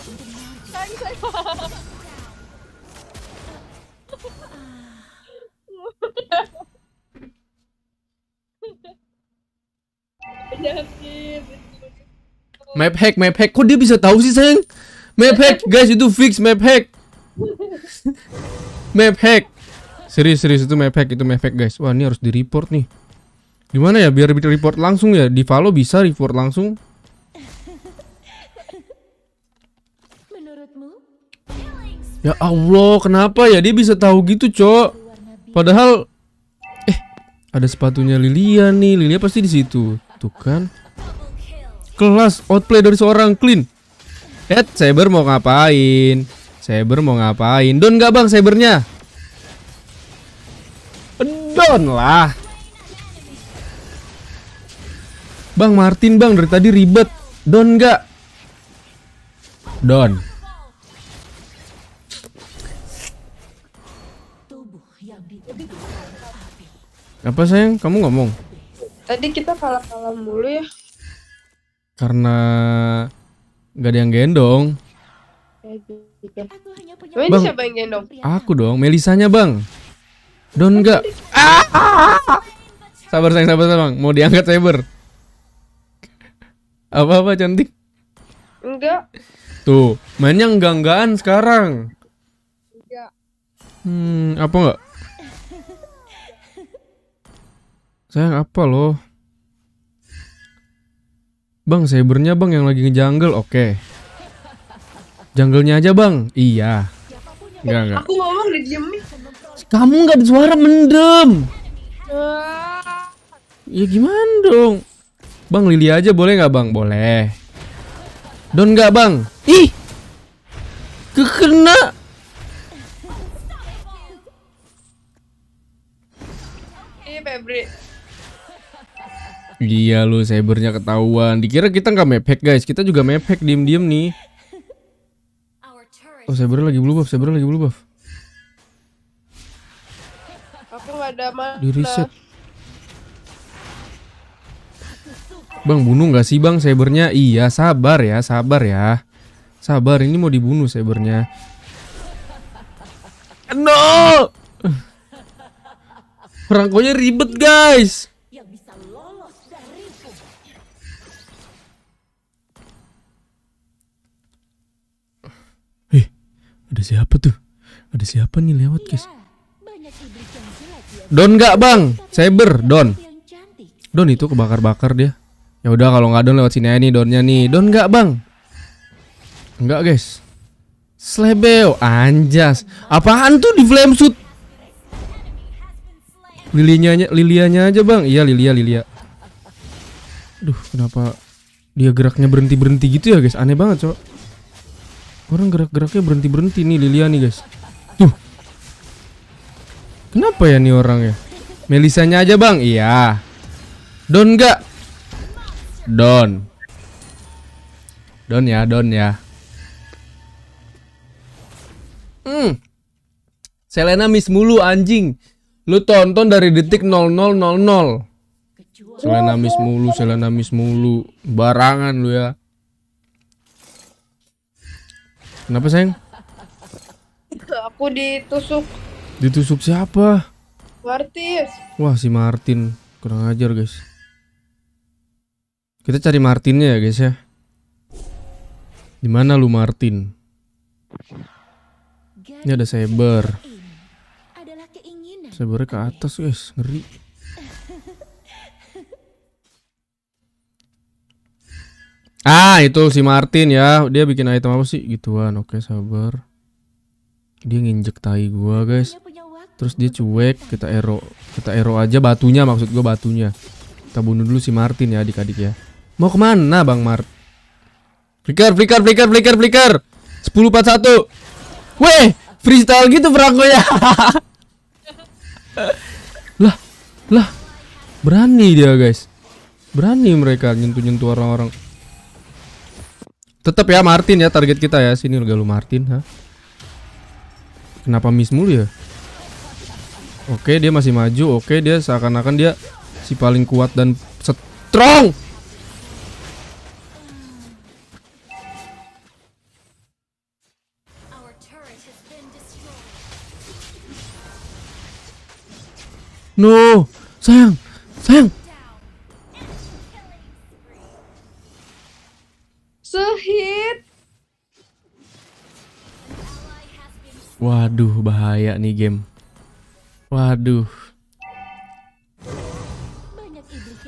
Map hack, map hack. Kok dia bisa tahu sih, sayang? Map hack, guys, itu fix map hack. map hack. Serius serius itu map hack itu map hack guys. Wah, ini harus di report nih. Gimana ya biar di report langsung ya? Di follow bisa report langsung. Ya Allah, kenapa ya dia bisa tahu gitu, Cok? Padahal eh ada sepatunya Lilia nih. Lilia pasti di situ. Tuh kan. Kelas outplay dari seorang clean. Ed eh, Cyber mau ngapain? Saber mau ngapain? Don gak bang Sabernya? Don lah. Bang Martin bang dari tadi ribet. Don gak? Don. Apa sayang? Kamu ngomong? Tadi kita kalah-kalah mulu ya. Karena nggak ada yang gendong. Gitu. Aku hanya punya bang, siapa yang gendong? Aku dong, Melisanya bang. Don enggak. Ah, ah, ah. Sabar sayang, sabar sayang. Mau diangkat cyber. Apa-apa cantik? Enggak. Tuh, mainnya enggak-enggakan sekarang. Enggak. Hmm, apa enggak? Sayang apa loh? Bang, cybernya bang yang lagi ngejanggal, oke. Okay. Jungle-nya aja bang. Iya. Enggak enggak. Aku ngomong udah diem nih. Kamu nggak ada suara mendem. Ya gimana dong? Bang Lili aja boleh nggak bang? Boleh. Don nggak bang? Ih, kekena. Ih iya, Febri. Iya lu cybernya ketahuan. Dikira kita nggak mepek guys, kita juga mepek diem-diem nih. Oh, Saber lagi blue buff, Saber lagi blue buff. Aku gak ada mana. Di reset. Bang, bunuh nggak sih bang Sabernya? Iya, sabar ya, sabar ya. Sabar, ini mau dibunuh Sabernya. No! Rangkonya ribet guys. Ada siapa tuh? Ada siapa nih lewat, guys? Iya, ya. Don nggak bang? Cyber, Don. Don itu kebakar-bakar dia. Ya udah kalau nggak Don lewat sini aja nih Donnya nih. Don nggak bang? Enggak guys. Slebeo, anjas. Apaan tuh di flame suit? Lilinya Lilianya aja bang. Iya Lilia Lilia. Duh kenapa dia geraknya berhenti berhenti gitu ya guys? Aneh banget cok. Orang gerak-geraknya berhenti-berhenti nih Lilia nih guys. Tuh. Kenapa ya nih orang ya? Melisanya aja bang, iya. Don gak? Don. Don ya, Don ya. Hmm. Selena miss mulu anjing. Lu tonton dari detik 0000. Selena miss mulu, Selena miss mulu. Barangan lu ya. Kenapa sayang? Aku ditusuk. Ditusuk siapa? Martin. Wah si Martin kurang ajar guys. Kita cari Martinnya ya guys ya. Di lu Martin? Ini ada saber. Sabernya ke atas guys, ngeri. Ah, itu si Martin ya. Dia bikin item apa sih? Gituan. Oke, sabar. Dia nginjek tai gua, guys. Terus dia cuek, kita ero. Kita ero aja batunya maksud gua batunya. Kita bunuh dulu si Martin ya, adik-adik ya. Mau mana Bang Mart? Flicker, flicker, flicker, flicker, flicker. 1041. Weh, freestyle gitu Franco ya. lah, lah. Berani dia, guys. Berani mereka nyentuh-nyentuh orang-orang. Tetap ya Martin ya target kita ya. Sini Galu Martin ha. Kenapa miss mulu ya? Oke, dia masih maju. Oke, dia seakan-akan dia si paling kuat dan strong. No, sayang, sayang. sehit Waduh, bahaya nih game. Waduh.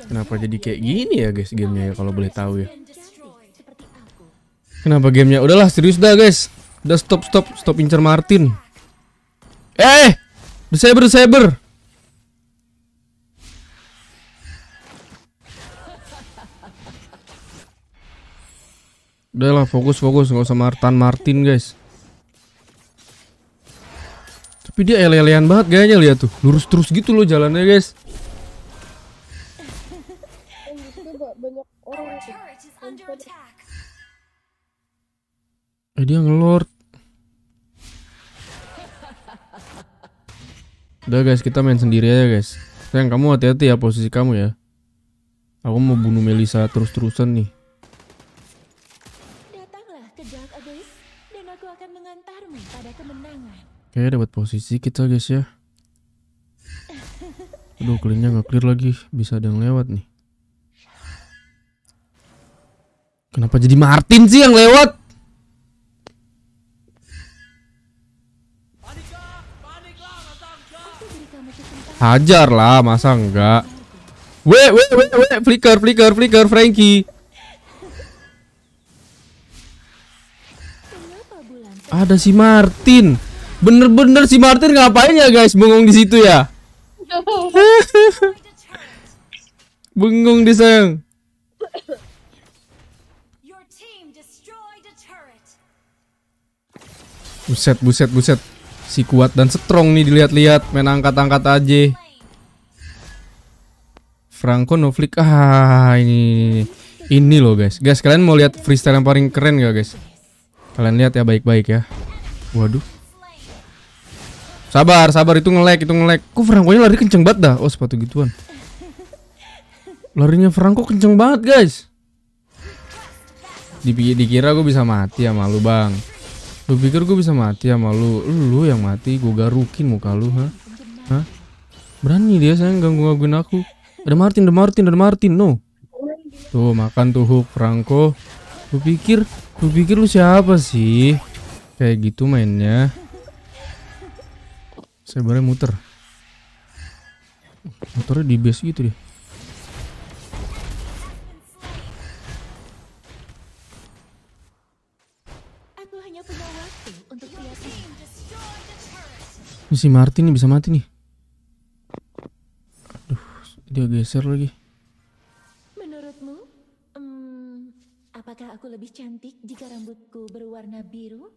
Kenapa jadi kayak gini ya guys gamenya ya kalau boleh tahu ya. Kenapa gamenya? Udahlah serius dah guys. Udah stop stop stop incer Martin. Eh, The eh, Saber Saber. Udah lah fokus fokus nggak usah Martin Martin guys. Tapi dia elelean banget gayanya lihat tuh lurus terus gitu loh jalannya guys. Eh dia ngelor Udah guys kita main sendiri aja guys. Sayang kamu hati-hati ya posisi kamu ya. Aku mau bunuh Melisa terus-terusan nih. Oke, dapat posisi kita guys ya. Aduh, cleannya nggak clear lagi. Bisa ada yang lewat nih. Kenapa jadi Martin sih yang lewat? Hajar lah, masa enggak? Weh, weh, weh, weh, flicker, flicker, flicker, Frankie. Ada si Martin. Bener-bener si Martin ngapain ya guys? Bengong di situ ya? Bengong di sayang. Buset, buset, buset. Si kuat dan strong nih dilihat-lihat, main angkat-angkat aja. Franco no flick. Ah, ini. Ini loh, guys. Guys, kalian mau lihat freestyle yang paling keren gak, guys? Kalian lihat ya baik-baik ya. Waduh. Sabar, sabar itu ngelek, itu ngelek. Kok Franco-nya lari kenceng banget dah. Oh, sepatu gituan. Larinya Franco kenceng banget, guys. Dipikir dikira gue bisa mati sama lu, Bang. Lu pikir gue bisa mati sama lu? Lu, yang mati, gue garukin muka lu, ha? Hah? Berani dia sayang ganggu-gangguin aku. Ada Martin, ada Martin, ada Martin, no. Tuh, makan tuh hook Franco. Lu pikir, lu pikir lu siapa sih? Kayak gitu mainnya. Sebenarnya muter. motornya di base gitu deh. Ini si Martin nih bisa mati nih. Aduh, dia geser lagi. Menurutmu, um, apakah aku lebih cantik jika rambutku berwarna biru?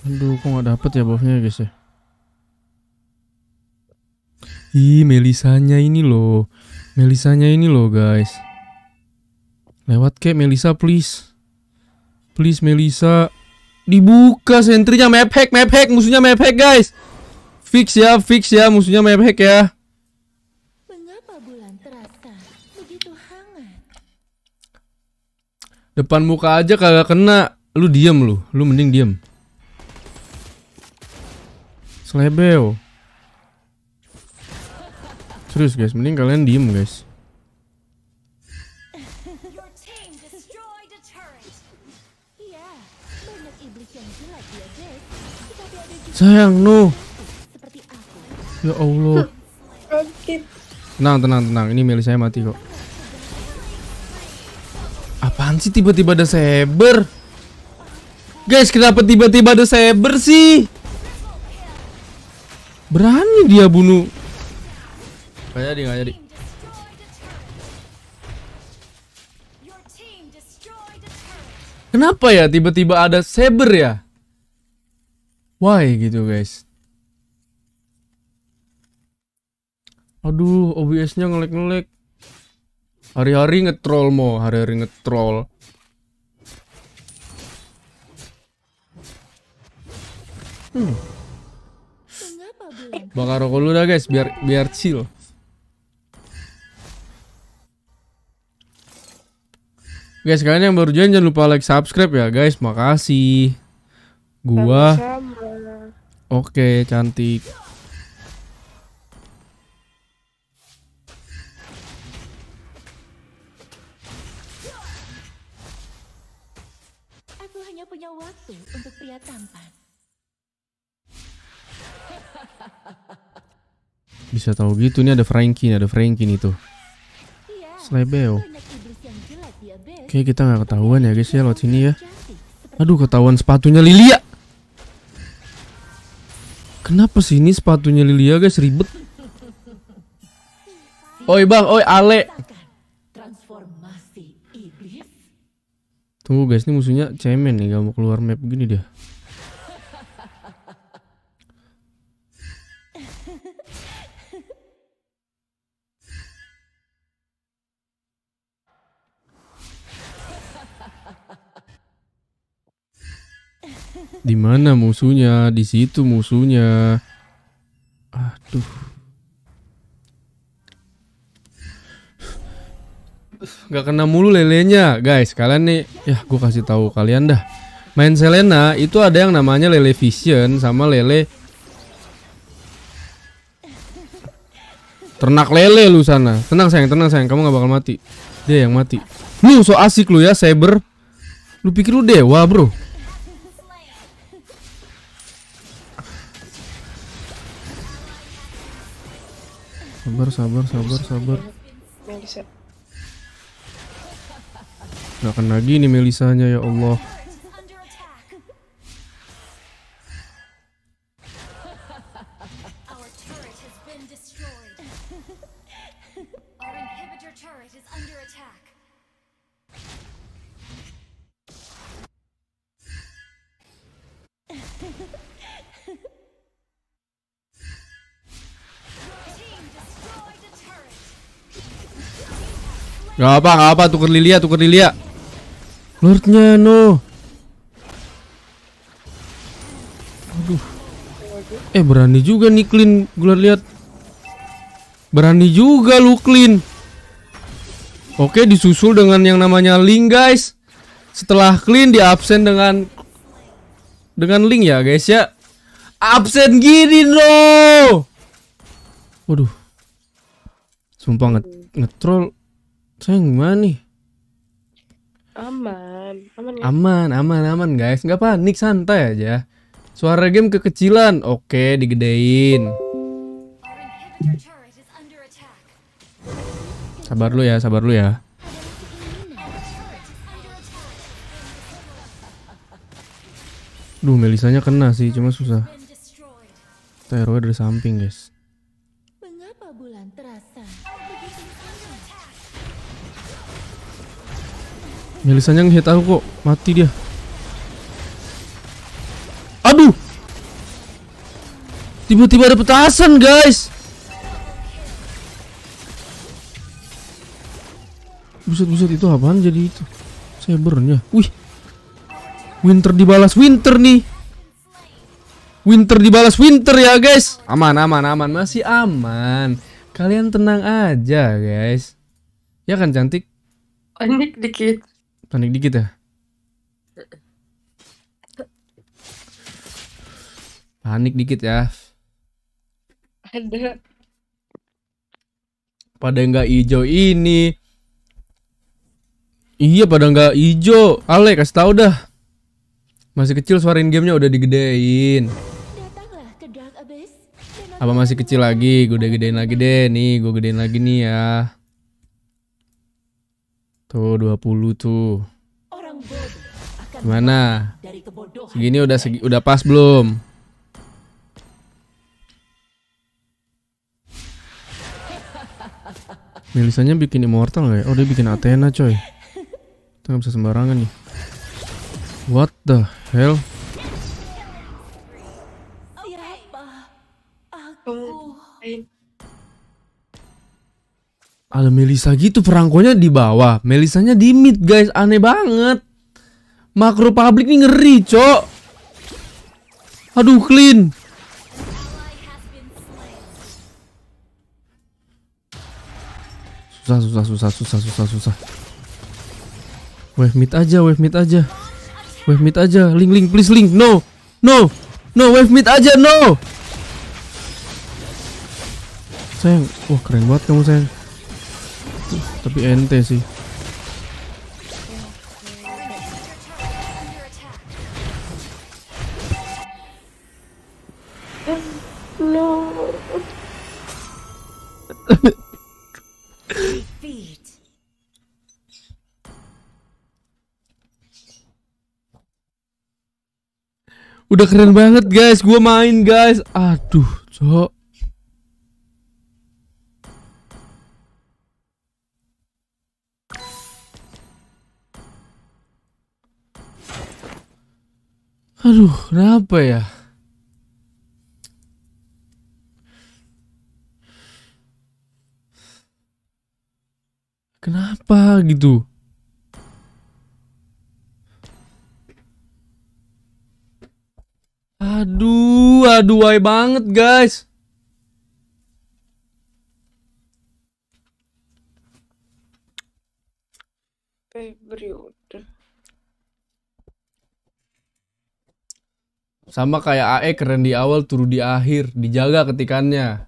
Aduh, kok gak dapet ya buffnya guys ya? Ih, Melisanya ini loh. Melisanya ini loh guys. Lewat kek Melisa please. Please Melisa. Dibuka sentrinya mepek mepek musuhnya mepek guys. Fix ya, fix ya, musuhnya ya. terasa begitu ya. Depan muka aja kagak kena. Lu diem lu, lu mending diem. Selebel. terus guys, mending kalian diem guys. Sayang, no. Ya Allah. Tenang, tenang, tenang. Ini milih saya mati kok. Apaan sih tiba-tiba ada saber? Guys, kenapa tiba-tiba ada saber sih? Berani dia bunuh. Gak jadi, gak jadi. Kenapa ya tiba-tiba ada saber ya? Why gitu guys? Aduh, OBS-nya ngelek-ngelek. Hari-hari ngetrol mo, hari-hari ngetrol. Hmm. Bakar rokok lu dah guys, biar biar chill. Guys, kalian yang baru join jangan lupa like, subscribe ya guys. Makasih. Gua Oke, okay, cantik. Bisa tahu gitu nih ada Frankie, ada Franky nih tuh. Slebeo. Oke, kita nggak ketahuan ya guys ya lewat sini ya. Aduh, ketahuan sepatunya Lilia. Kenapa sih ini sepatunya Lilia guys ribet? Oi bang, oi Ale. Tunggu guys, ini musuhnya cemen nih, gak mau keluar map gini dia. Di mana musuhnya? Di situ musuhnya. Aduh. Gak kena mulu lelenya, guys. Kalian nih, ya gue kasih tahu kalian dah. Main Selena itu ada yang namanya lele vision sama lele ternak lele lu sana. Tenang sayang, tenang sayang, kamu gak bakal mati. Dia yang mati. Lu so asik lu ya, cyber. Lu pikir lu dewa, bro. sabar sabar sabar sabar Melisa. nggak akan lagi nih Melisanya ya Allah Gak apa, gak apa, tuker Lilia, tuker Lilia. Lordnya no. Aduh. Eh berani juga nih clean gue lihat. Berani juga lu clean. Oke, disusul dengan yang namanya link, guys. Setelah clean di absen dengan dengan link ya, guys ya. Absen gini no. Waduh. Sumpah nge ngetrol Sayang gimana nih? Aman, aman. Ya? Aman, aman, aman guys. Nggak panik, santai aja. Suara game kekecilan. Oke, digedein. Sabar lu ya, sabar lu ya. Duh, Melisanya kena sih, cuma susah. Teror dari samping, guys. Melisanya ngehit aku kok mati dia. Aduh. Tiba-tiba ada petasan, guys. Buset-buset itu apaan jadi itu? Cybernya. Ya? Wih. Winter dibalas winter nih. Winter dibalas winter ya, guys. Aman, aman, aman. Masih aman. Kalian tenang aja, guys. Ya kan cantik? Panik dikit. Panik dikit ya. Panik dikit ya. Ada. Pada nggak ijo ini. Iya pada nggak ijo. Ale kasih tau dah. Masih kecil suarin gamenya udah digedein. Apa masih kecil lagi? Gue udah gedein lagi deh nih. Gue gedein lagi nih ya. Tuh 20 tuh. Gimana? Segini udah segi, udah pas belum? Melisanya bikin immortal gak ya? Oh dia bikin Athena coy Kita gak bisa sembarangan nih What the hell? ada Melisa gitu perangkonya di bawah Melisanya di mid guys aneh banget makro publik nih ngeri cok aduh clean susah susah susah susah susah susah wave mid aja wave mid aja wave mid aja link link please link no no no wave mid aja no sayang wah keren banget kamu sayang tapi ente sih. Udah keren banget guys, gue main guys. Aduh, cok. Aduh, kenapa ya? Kenapa gitu? Aduh, aduh, aduhai banget guys. Favorite. Sama kayak AE keren di awal, turun di akhir, dijaga ketikannya.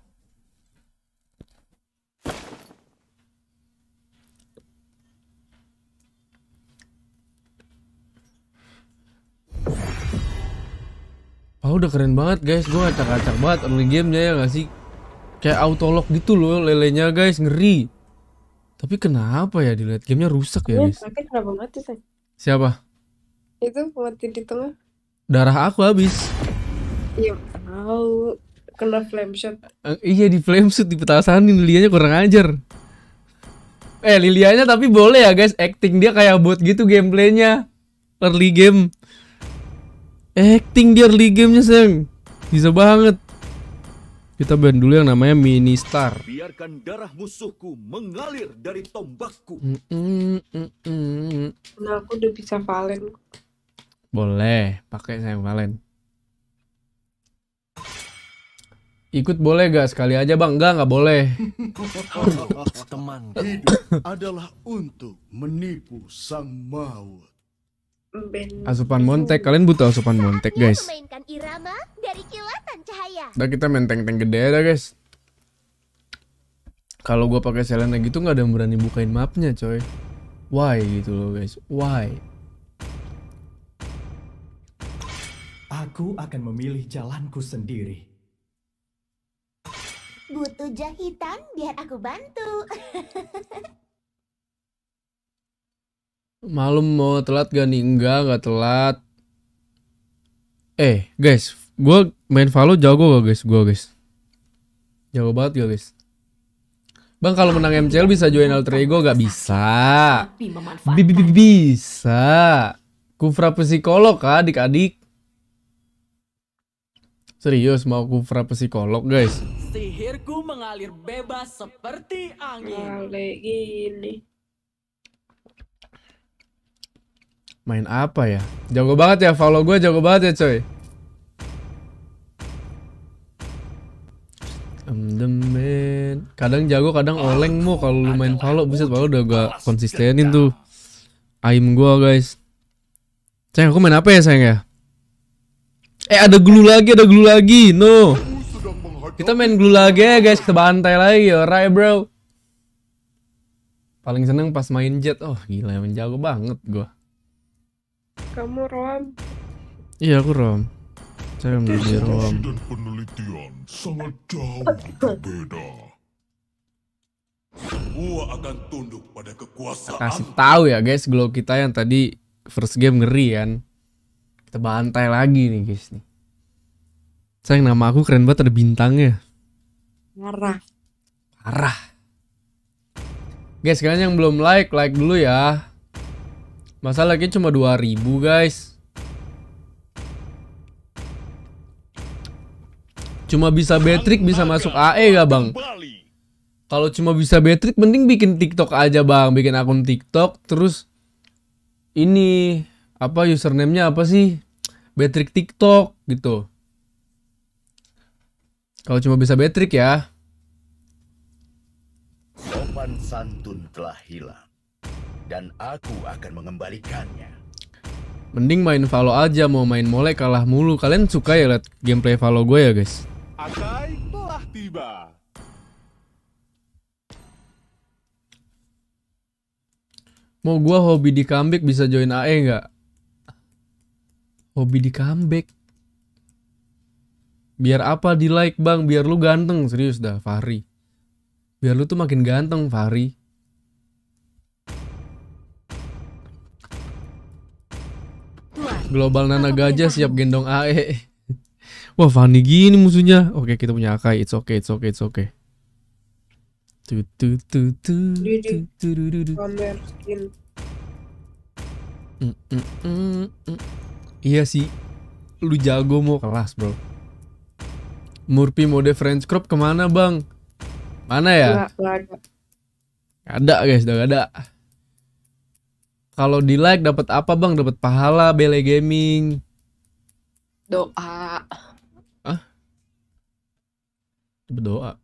Oh udah keren banget guys, gue acak-acak banget early gamenya ya gak sih? Kayak auto lock gitu loh lelenya guys, ngeri. Tapi kenapa ya dilihat gamenya rusak ya iya, guys? Siapa? Itu mati di tengah. Darah aku habis. Iya, tahu kena flame shot. Uh, iya di flame shot di petasanin Lilianya kurang ajar. Eh Lilianya tapi boleh ya guys acting dia kayak buat gitu gameplaynya early game. Acting dia early gamenya sayang bisa banget. Kita band dulu yang namanya Mini Star. Biarkan darah musuhku mengalir dari tombakku. Mm -mm, mm -mm. Nah, aku udah bisa valen. Boleh, pakai sayang Valen. Ikut boleh gak sekali aja bang? Enggak, nggak boleh. Teman hidup adalah untuk menipu sang maut. Asupan montek, kalian butuh asupan montek guys. irama Udah kita main tank-tank gede aja guys. Kalau gua pakai Selena gitu nggak ada yang berani bukain mapnya coy. Why gitu loh guys, why? Aku akan memilih jalanku sendiri. Butuh jahitan biar aku bantu. Malum mau telat gak nih? Enggak, gak telat. Eh, guys, gue main Valo jago gak guys? Gue guys. Jago banget gak guys? Bang kalau menang MCL bisa join alter ego gak bisa. Bisa. Kufra psikolog kak, adik-adik? Serius mau kufra psikolog guys. Sihirku mengalir bebas seperti angin. Kayak gini. Main apa ya? Jago banget ya, follow gue jago banget ya coy. I'm the Kadang jago, kadang oleng mu kalau lu main follow buset follow udah gak konsistenin tuh. Aim gue guys. Sayang aku main apa ya sayang ya? Eh ada glue lagi, ada glue lagi. No. Kita main glue lagi ya guys, kita bantai lagi. Alright bro. Paling seneng pas main jet. Oh gila, main jago banget gua. Kamu Rom. Iya aku Rom. Saya menjadi Rom. Kasih tahu ya guys, glow kita yang tadi first game ngeri kan. Kita bantai lagi nih guys nih. Sayang nama aku keren banget ada bintangnya. Parah. Parah. Guys, kalian yang belum like, like dulu ya. Masalahnya cuma 2000, guys. Cuma bisa betrik bisa masuk AE gak, Bang? Kalau cuma bisa betrik mending bikin TikTok aja, Bang. Bikin akun TikTok terus ini apa username-nya apa sih Betrik TikTok gitu kalau cuma bisa Betrik ya sopan santun telah hilang dan aku akan mengembalikannya mending main Valo aja mau main Mole kalah mulu kalian suka ya liat gameplay Valo gue ya guys Akai telah tiba Mau gua hobi di kambik bisa join AE nggak? hobi di comeback biar apa di like bang biar lu ganteng serius dah Fahri biar lu tuh makin ganteng Fahri Global Nana Gajah siap gendong AE. Wah, Fanny gini musuhnya. Oke, kita punya Akai. It's okay, it's okay, it's okay. Tu tu tu tu tu tu tu tu. Iya sih, lu jago mau kelas bro. Murphy mode French crop kemana bang? Mana ya? Gak, ada. Gak ada guys, udah gak ada. Kalau di like dapat apa bang? Dapat pahala Bele Gaming. Doa. Ah? doa.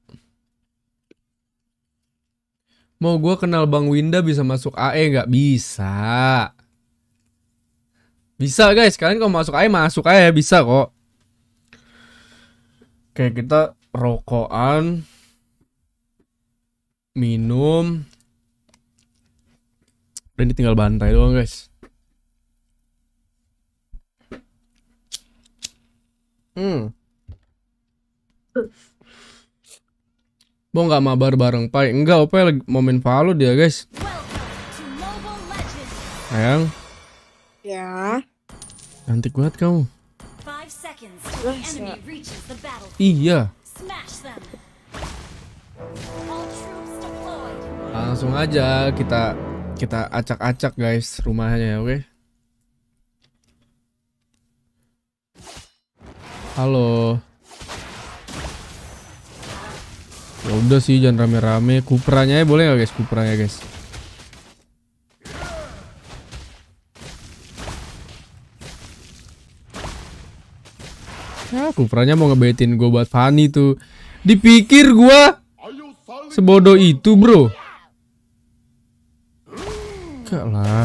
Mau gue kenal Bang Winda bisa masuk AE nggak bisa. Bisa guys, kalian kalau masuk aja masuk aja bisa kok. Oke, kita rokokan minum dan ini tinggal bantai doang guys. Hmm. Mau nggak mabar bareng Pai? Enggak, Ope lagi momen main dia guys. Sayang. Ya. Cantik banget kamu. Iya. Langsung aja kita kita acak-acak guys rumahnya, ya oke? Halo. Ya udah sih jangan rame-rame. Kupranya boleh nggak guys? Kupranya guys. Ya, kupranya mau ngebetin gue buat Fanny tuh. Dipikir gue sebodoh itu, bro. Enggak lah.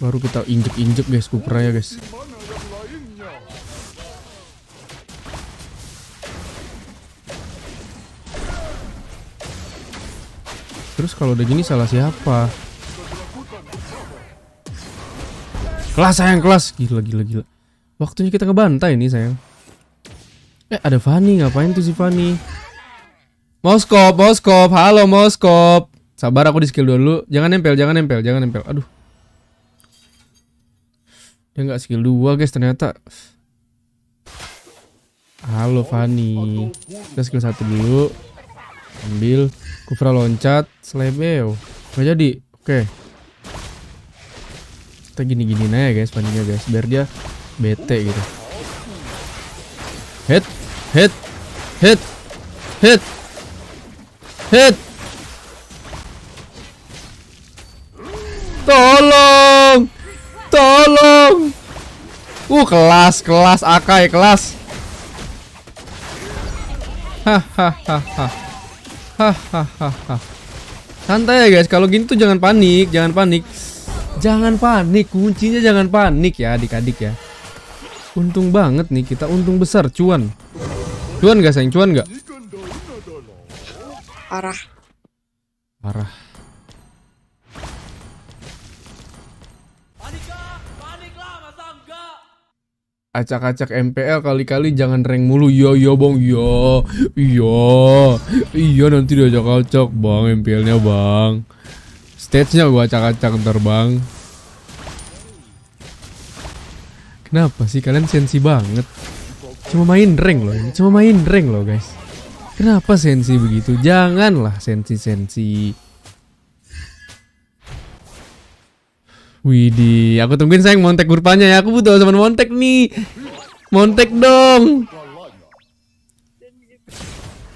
Baru kita injek-injek guys Kupra ya guys. Terus kalau udah gini salah siapa? Kelas sayang, kelas. Gila, gila, gila. Waktunya kita ngebantai nih sayang. Eh, ada Fanny. Ngapain tuh si Fanny? Moskop, Moskop. Halo, Moskop. Sabar, aku di skill dulu. Jangan nempel, jangan nempel, jangan nempel. Aduh. Dia nggak skill 2 guys ternyata. Halo Fanny. Kita skill 1 dulu. Ambil. Kufra loncat. Slebeo. Eh, Gak jadi. Oke. Okay kita gini-gini aja guys paninya guys biar dia bete gitu hit hit hit hit hit tolong tolong uh kelas kelas akai kelas hahaha hahaha santai ya guys kalau gini tuh jangan panik jangan panik Jangan panik, kuncinya jangan panik ya adik-adik ya. Untung banget nih kita, untung besar cuan. Cuan gak sayang, cuan gak? Parah. Parah. acak-acak MPL kali-kali jangan rank mulu yo iya, yo iya, bong yo iya. yo. iya nanti diajak acak bang MPL-nya bang Stage-nya gua acak-acak terbang. Kenapa sih kalian sensi banget Cuma main ring loh ini Cuma main ring loh guys Kenapa sensi begitu Janganlah sensi-sensi Widih Aku tungguin sayang montek kurpanya ya Aku butuh teman montek nih Montek dong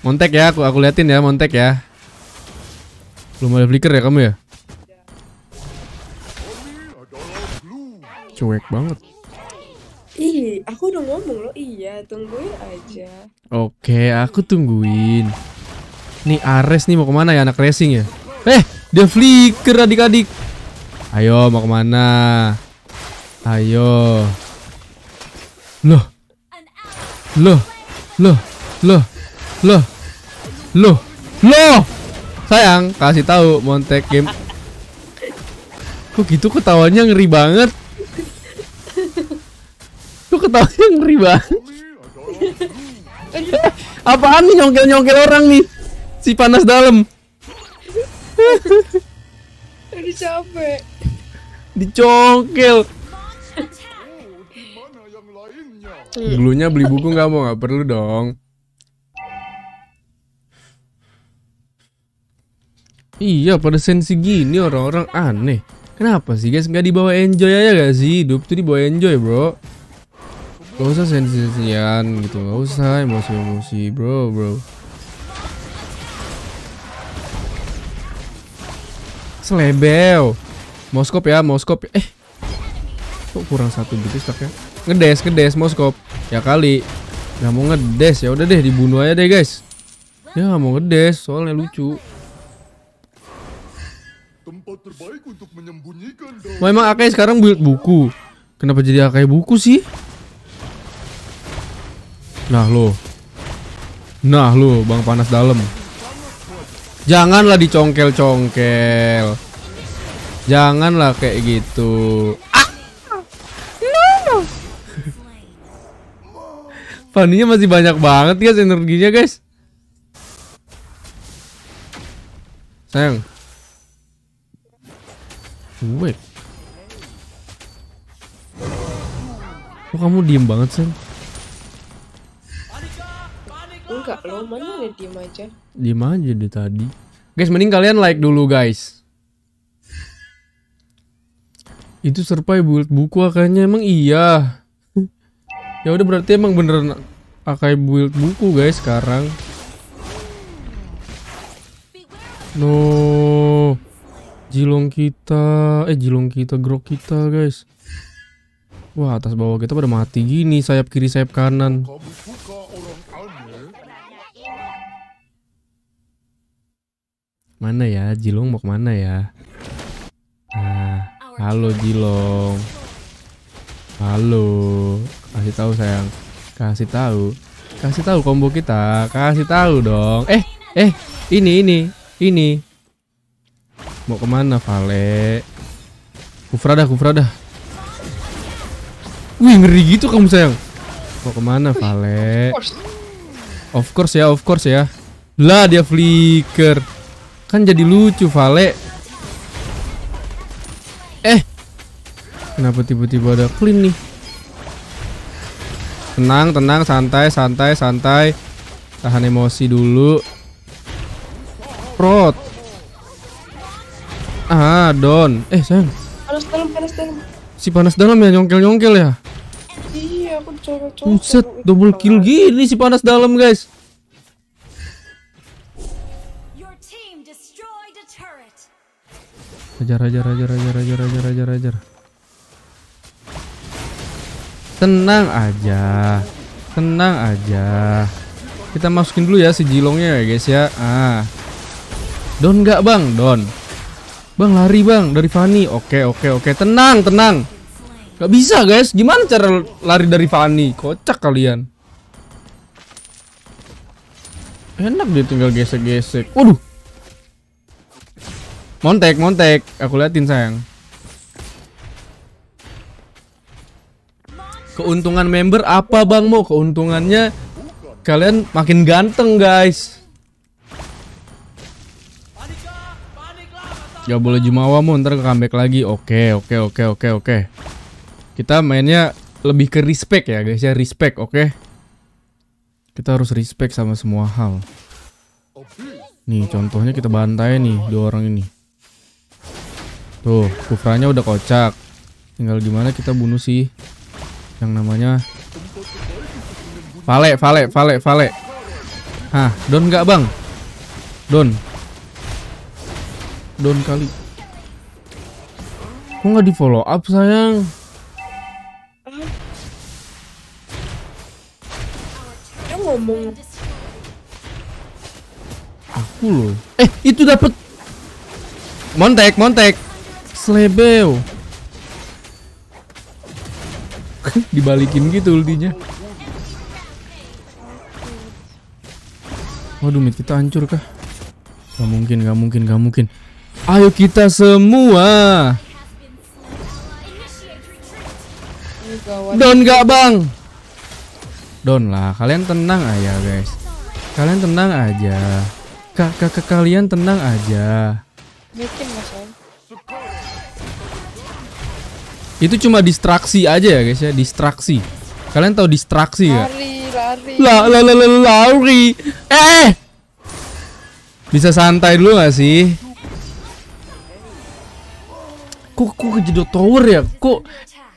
Montek ya aku aku liatin ya montek ya Belum ada flicker ya kamu ya cuek banget Ih, aku udah ngomong loh iya, tungguin aja. Oke, aku tungguin. Nih Ares nih mau kemana ya anak racing ya? Eh, dia flicker adik-adik. Ayo mau kemana? Ayo. Loh. Loh. Loh. Loh. Loh. Loh. Loh. Sayang, kasih tahu Montek game. Kok gitu ketawanya ngeri banget ketawa yang ngeri banget Apaan nih nyongkel-nyongkel orang nih Si panas dalam Tadi capek Dicongkel Dulunya beli buku nggak mau nggak perlu dong Iya pada sensi gini orang-orang aneh Kenapa sih guys nggak dibawa enjoy aja gak sih Hidup tuh dibawa enjoy bro Gak usah sensi-sensian gitu, gak usah emosi-emosi bro bro Selebel Moskop ya, moskop Eh Kok kurang satu gitu stack ya Ngedes, ngedes, moskop Ya kali Gak mau ngedes, ya udah deh dibunuh aja deh guys Dia ya, gak mau ngedes, soalnya lucu Tempat terbaik untuk menyembunyikan Memang Akai sekarang build buku Kenapa jadi Akai buku sih? Nah lo. Nah lo, Bang Panas dalam. Janganlah dicongkel-congkel. Janganlah kayak gitu. Ah. No. Paninya masih banyak banget guys energinya guys. Sayang. Wait. Kok kamu diem banget, sih? enggak lo mana udah diem aja diem aja deh tadi guys mending kalian like dulu guys itu survei build buku akhirnya emang iya ya udah berarti emang beneran akai build buku guys sekarang no jilong kita eh jilong kita grok kita guys Wah, atas bawah kita pada mati gini, sayap kiri, sayap kanan. Mana ya? Jilong mau kemana ya? Nah, halo Jilong. Halo. Kasih tahu sayang. Kasih tahu. Kasih tahu combo kita. Kasih tahu dong. Eh, eh, ini ini ini. Mau kemana Vale? Kufra dah Wih, ngeri gitu kamu sayang. Mau kemana Vale? Of course ya, of course ya. Lah dia flicker. Kan jadi lucu, Vale. Eh. Kenapa tiba-tiba ada clean nih? Tenang, tenang, santai, santai, santai. Tahan emosi dulu. Prot. Ah, Don. Eh, sen. Si panas dalam ya nyongkel-nyongkel ya? Iya, aku coba-coba. double kill gini si panas dalam, guys. Hajar, hajar, hajar, hajar, hajar, hajar, hajar, hajar. Tenang aja. Tenang aja. Kita masukin dulu ya si jilongnya ya guys ya. Ah. Don nggak bang? Don. Bang lari bang dari Fani Oke oke oke. Tenang tenang. Gak bisa guys. Gimana cara lari dari Fani Kocak kalian. Enak dia tinggal gesek-gesek. Waduh. Montek, montek. Aku liatin sayang. Keuntungan member apa bang mau? Keuntungannya kalian makin ganteng guys. Ya boleh jumawa mau ntar comeback lagi. Oke, oke, oke, oke, oke. Kita mainnya lebih ke respect ya guys ya, respect, oke. Kita harus respect sama semua hal. Nih contohnya kita bantai nih dua orang ini. Tuh, kufranya udah kocak. Tinggal gimana kita bunuh sih yang namanya Vale, Vale, Vale, Vale. Hah, don nggak bang? Don. Don kali. Kok nggak di follow up sayang? Aku loh. Eh, itu dapet. Montek, montek. Slebeu. Dibalikin gitu ultinya. Waduh, mid kita hancur kah? Gak mungkin, gak mungkin, gak mungkin. Ayo kita semua. Don gak bang? Don lah, kalian tenang aja guys. Kalian tenang aja. Kakak kalian tenang aja. Mungkin Itu cuma distraksi aja ya guys ya, distraksi. Kalian tahu distraksi ya? Lari, lari. La, la, la, lari. Eh. Bisa santai dulu gak sih? Kok, kok kejedot tower ya? Kok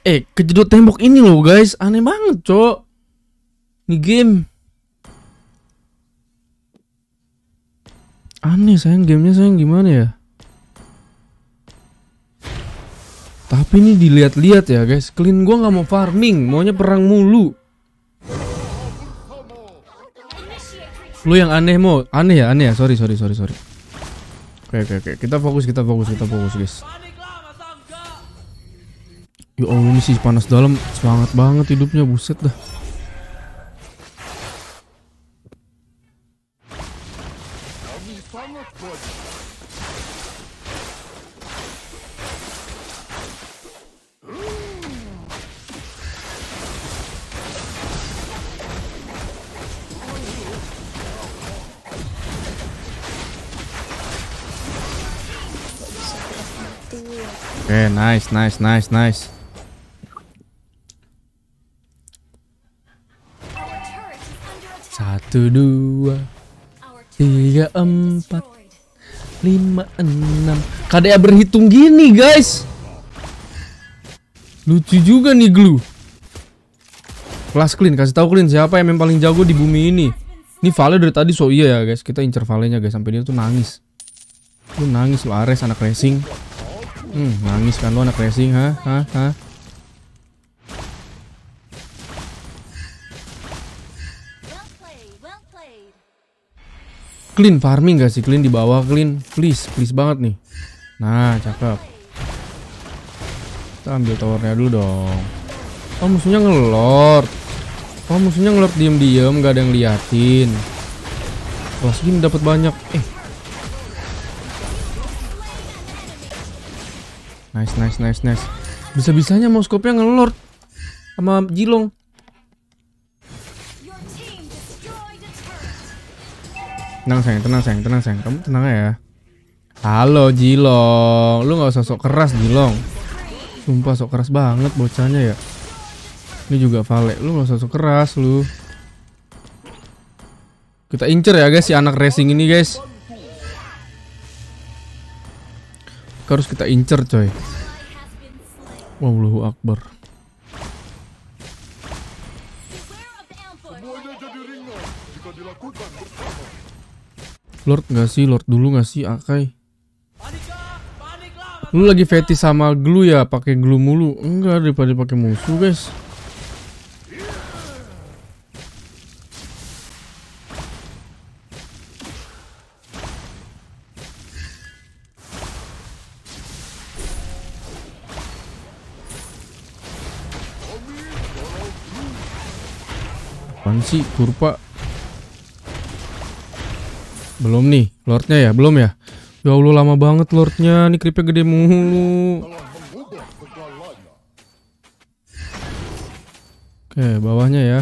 eh kejedot tembok ini loh guys, aneh banget, Cok. Ini game. Aneh sayang gamenya sayang gimana ya? Tapi ini dilihat-lihat ya guys, clean gue nggak mau farming, maunya perang mulu. Lu yang aneh mau, aneh ya, aneh ya, sorry sorry sorry sorry. Oke oke oke, kita fokus kita fokus kita fokus guys. Yo, ya oh, ini sih panas dalam, semangat banget hidupnya buset dah. Oke, eh, okay, nice, nice, nice, nice. Satu, dua, tiga, empat, lima, enam. ya berhitung gini, guys. Lucu juga nih glue. Kelas clean, kasih tahu clean siapa yang paling jago di bumi ini. Ini Vale dari tadi so iya ya guys, kita incer guys sampai dia tuh nangis. Lu nangis lu Ares anak racing. Hmm, nangis kan lo anak racing, ha? Ha? Ha? Clean farming gak sih? Clean di bawah, clean. Please, please banget nih. Nah, cakep. Kita ambil towernya dulu dong. Oh, musuhnya ngelor. Oh, musuhnya ngelor diem-diem, gak ada yang liatin. Kelas ini dapat banyak. Eh, Nice, nice, nice, nice. Bisa-bisanya mau yang ngelord sama Jilong. Tenang sayang, tenang sayang, tenang sayang. Kamu tenang ya. Halo Jilong, lu nggak usah sok keras Jilong. Sumpah sok keras banget bocahnya ya. Ini juga Vale, lu nggak usah sok keras lu. Kita incer ya guys si anak racing ini guys. harus kita incer coy Wallahu Akbar Lord gak sih? Lord dulu gak sih Akai? Lu lagi fetish sama glue ya? Pakai glue mulu? Enggak daripada pakai musuh guys Apaan sih kurpa? Belum nih, lordnya ya? Belum ya? Ya Allah lama banget lordnya, ini creepnya gede mulu. Oke, bawahnya ya.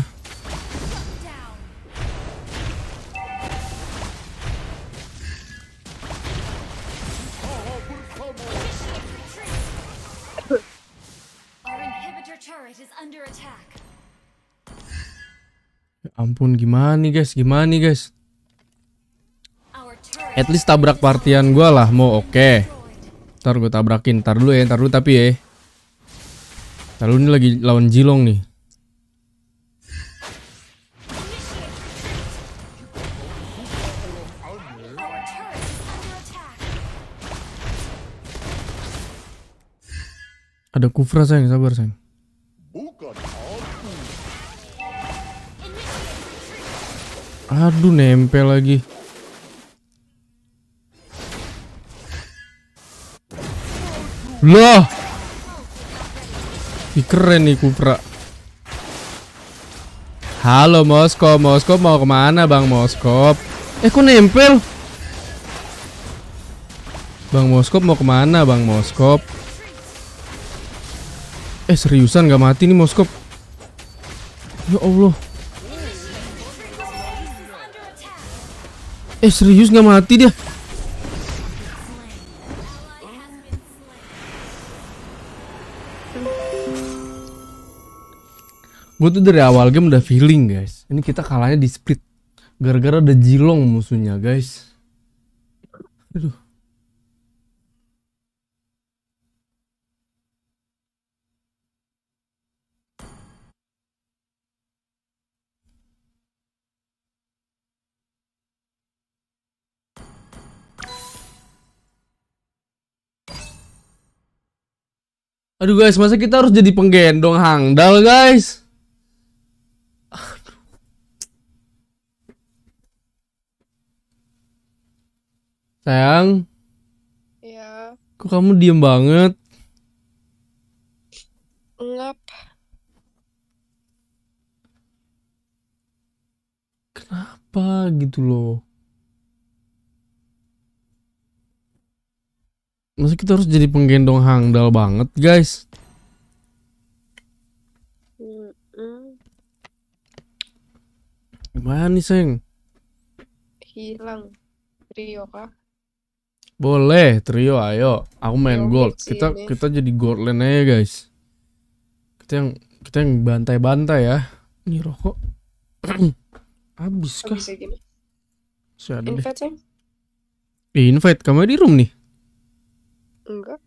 Ampun gimana nih guys, gimana nih guys? At least tabrak partian gue lah, mau oke. Okay. Ntar gue tabrakin, ntar dulu ya, ntar dulu tapi ya. Ntar dulu ini lagi lawan Jilong nih. Ada kufra sayang, sabar sayang. Aduh, nempel lagi. Loh. Ih, keren nih Kupra. Halo Moskop, Moskop mau kemana Bang Moskop? Eh kok nempel? Bang Moskop mau kemana Bang Moskop? Eh seriusan gak mati nih Moskop? Ya Allah Eh serius nggak mati dia? Gue tuh dari awal game udah feeling guys. Ini kita kalahnya di split. Gara-gara ada jilong musuhnya guys. Aduh. Aduh guys, masa kita harus jadi penggendong handal guys? Sayang. Iya? Kok kamu diem banget? Ngap. Kenapa gitu loh? Masa kita harus jadi penggendong handal banget, guys? Gimana nih, Seng? Hilang. Trio kah? Boleh, trio ayo. Aku main trio gold. Kita ini. kita jadi gold lane aja, guys. Kita yang kita yang bantai-bantai ya. Ini rokok. Habis kah? siapa invite, deh. Invite, kamu di room nih. Enggak.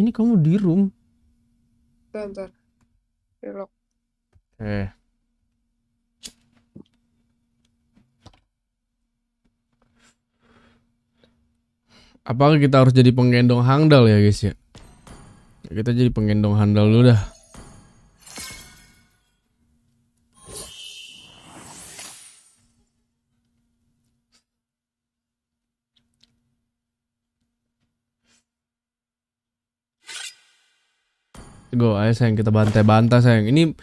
Ini kamu di room. Bentar. Relog. Oke. eh Apakah kita harus jadi penggendong handal ya guys ya? Kita jadi penggendong handal dulu dah. go ayo sayang kita bantai-bantai sayang. Ini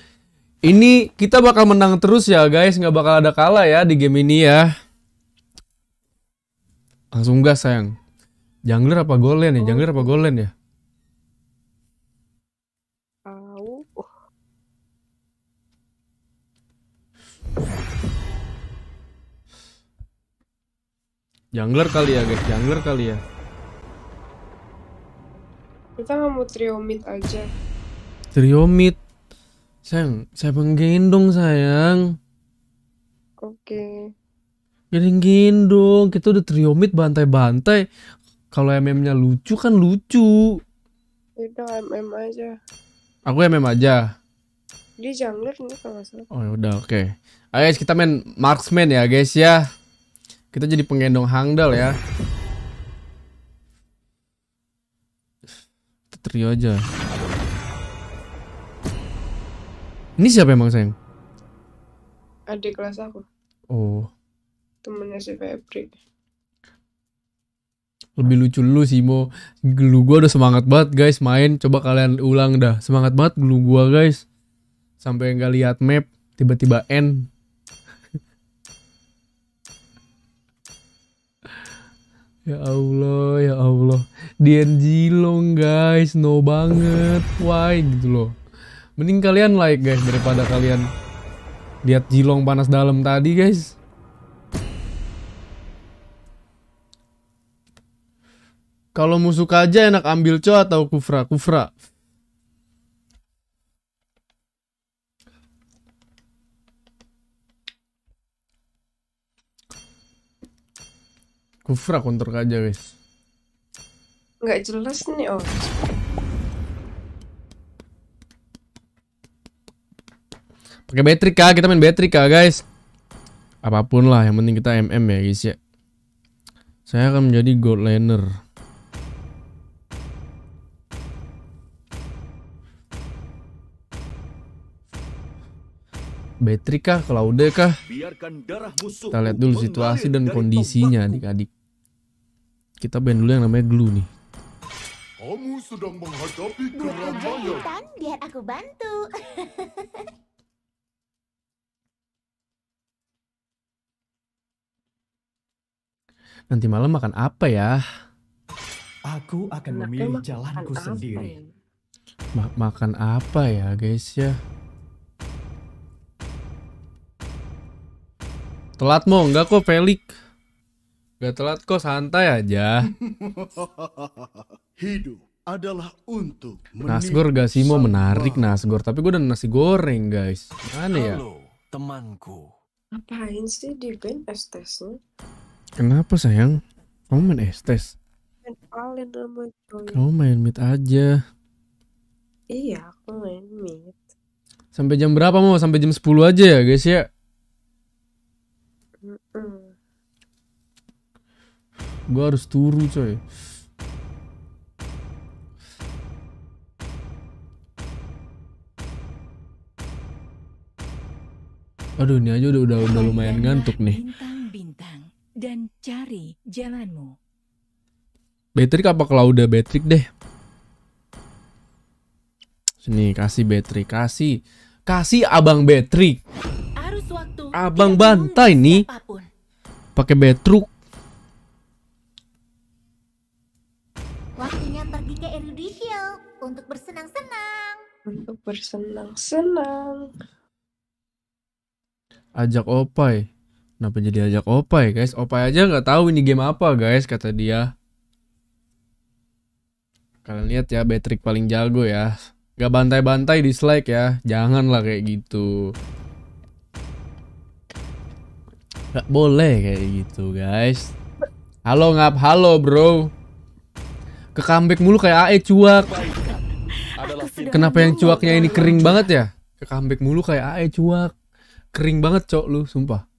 ini kita bakal menang terus ya guys, nggak bakal ada kalah ya di game ini ya. Langsung gas sayang. Jungler apa golen ya? Jungler apa golen ya? Uh. Jungler kali ya guys, jungler kali ya. Kita nggak mau trio mid aja. Triomit. Sayang, saya penggendong sayang. Oke. Okay. Jadi gendong, kita udah triomit bantai-bantai. Kalau MM-nya lucu kan lucu. itu MM aja. Aku MM aja. Dia jungler nih kalau salah. Oh ya udah oke. Okay. Ayo guys kita main marksman ya guys ya. Kita jadi penggendong hangdal ya. trio aja. Ini siapa emang sayang? Adik kelas aku. Oh. Temennya si Febri. Lebih lucu lu sih mau. Gelu gua udah semangat banget guys main. Coba kalian ulang dah. Semangat banget gelu gua guys. Sampai nggak lihat map, tiba-tiba end. Ya Allah, ya Allah. DNG long guys, no banget. Why gitu loh. Mending kalian like guys daripada kalian lihat jilong panas dalam tadi guys. Kalau musuh aja enak ambil co atau kufra kufra. Kufra counter aja guys. Nggak jelas nih oh Pakai battery kah? Kita main battery kah, guys? Apapun lah, yang penting kita MM ya, guys ya. Saya akan menjadi gold laner. Battery kah, udah kah? Kita lihat dulu situasi dan kondisinya adik-adik. Kita band dulu yang namanya glue nih. Kamu sedang menghadapi keramaian. biar aku bantu. Nanti malam makan apa ya? Aku akan memilih jalanku sendiri. Ya? Ma makan apa ya, guys ya? Telat mau enggak kok Felix? Gak telat kok santai aja. Hidup adalah untuk Nasgor gak sih mau menarik Nasgor, tapi gue udah nasi goreng guys. Mana ya? temanku. Apain sih di band es Kenapa sayang? Kamu main estes? Main Kamu main mid aja. Iya, aku main mid. Sampai jam berapa mau? Sampai jam 10 aja ya guys ya? Mm -mm. Gue harus turu coy. Aduh ini aja udah udah, udah lumayan ngantuk nih dan cari jalanmu. Betrik apa udah Betrik deh? Sini kasih Betrik, kasih kasih Abang Betrik. waktu Abang bantai nih. Pakai Betruk. Waktunya pergi ke Erudicial untuk bersenang-senang. Untuk bersenang-senang. Ajak Opai. Kenapa jadi ajak Opa ya guys? Opa aja nggak tahu ini game apa guys kata dia. Kalian lihat ya, Patrick paling jago ya. Gak bantai-bantai dislike ya, janganlah kayak gitu. Gak boleh kayak gitu guys. Halo ngap, halo bro. Ke comeback mulu kayak AE cuak. Kenapa yang cuaknya ini kering banget ya? Ke comeback mulu kayak AE cuak. Kering banget cok lu, sumpah.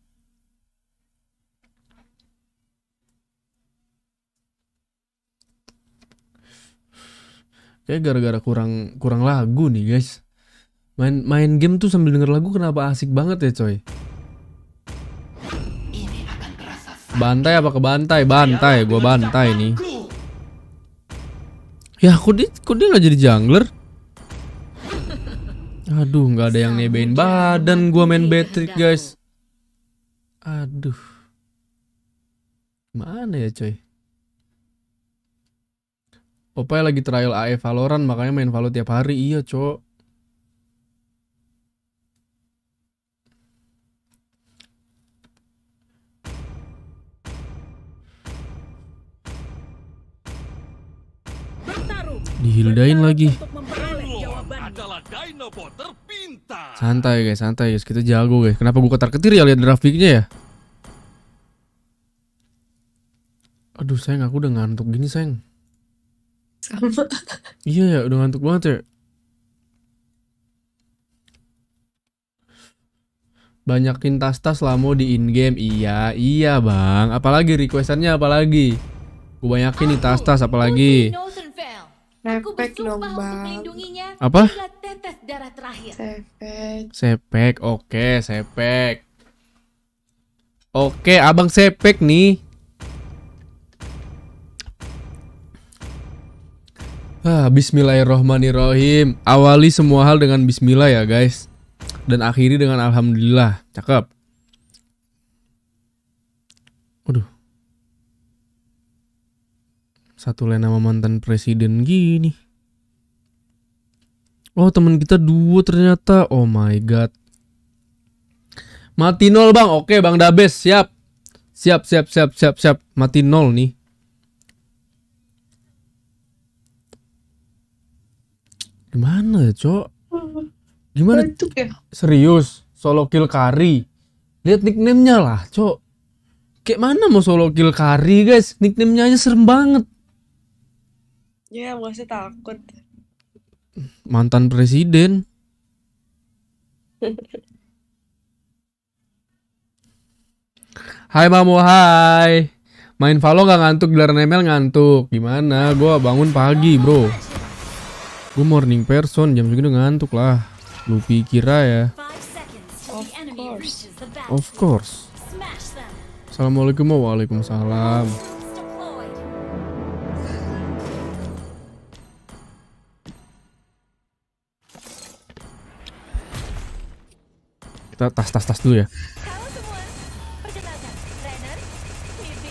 Kayak gara-gara kurang kurang lagu nih guys. Main main game tuh sambil denger lagu kenapa asik banget ya coy? Bantai apa ke bantai? Bantai, gua bantai nih. Ya kok dia, kok dia gak jadi jungler? Aduh, nggak ada yang nebein badan gua main Beatrix guys. Aduh. Mana ya coy? Opa lagi trial AE Valorant makanya main Valo tiap hari. Iya, Cok. Dihildain lagi. Santai guys, santai guys. Kita jago guys. Kenapa gue ketar-ketir ya lihat grafiknya ya? Aduh sayang, aku udah ngantuk gini sayang sama iya ya udah ngantuk banget ya banyakin tas-tas lah mau di in game iya iya bang apalagi requestannya apalagi gue banyakin nih tas-tas apalagi Sepek dong bang Apa? Sepek Sepek, oke okay, sepek Oke, okay, abang sepek nih Ah, Bismillahirrohmanirrohim. Awali semua hal dengan bismillah ya, guys. Dan akhiri dengan alhamdulillah. Cakep. Aduh Satu lain nama mantan presiden gini. Oh, teman kita dua ternyata. Oh my god. Mati nol, Bang. Oke, Bang Dabes, siap. Siap, siap, siap, siap, siap. Mati nol nih. Gimana ya, Cok? Gimana? ya. Serius, solo kill kari. Lihat nicknamenya lah, Cok. Kayak mana mau solo kill kari, guys? Nickname-nya aja serem banget. Ya, masih takut. Mantan presiden. Hai Mamu, hai. Main Valo gak ngantuk, gelaran ML ngantuk. Gimana? gue bangun pagi, bro. Good morning person, jam segini ngantuk lah. Lu kira ya? Of course. Of course. Assalamualaikum waalaikumsalam. Kita tas-tas-tas dulu ya.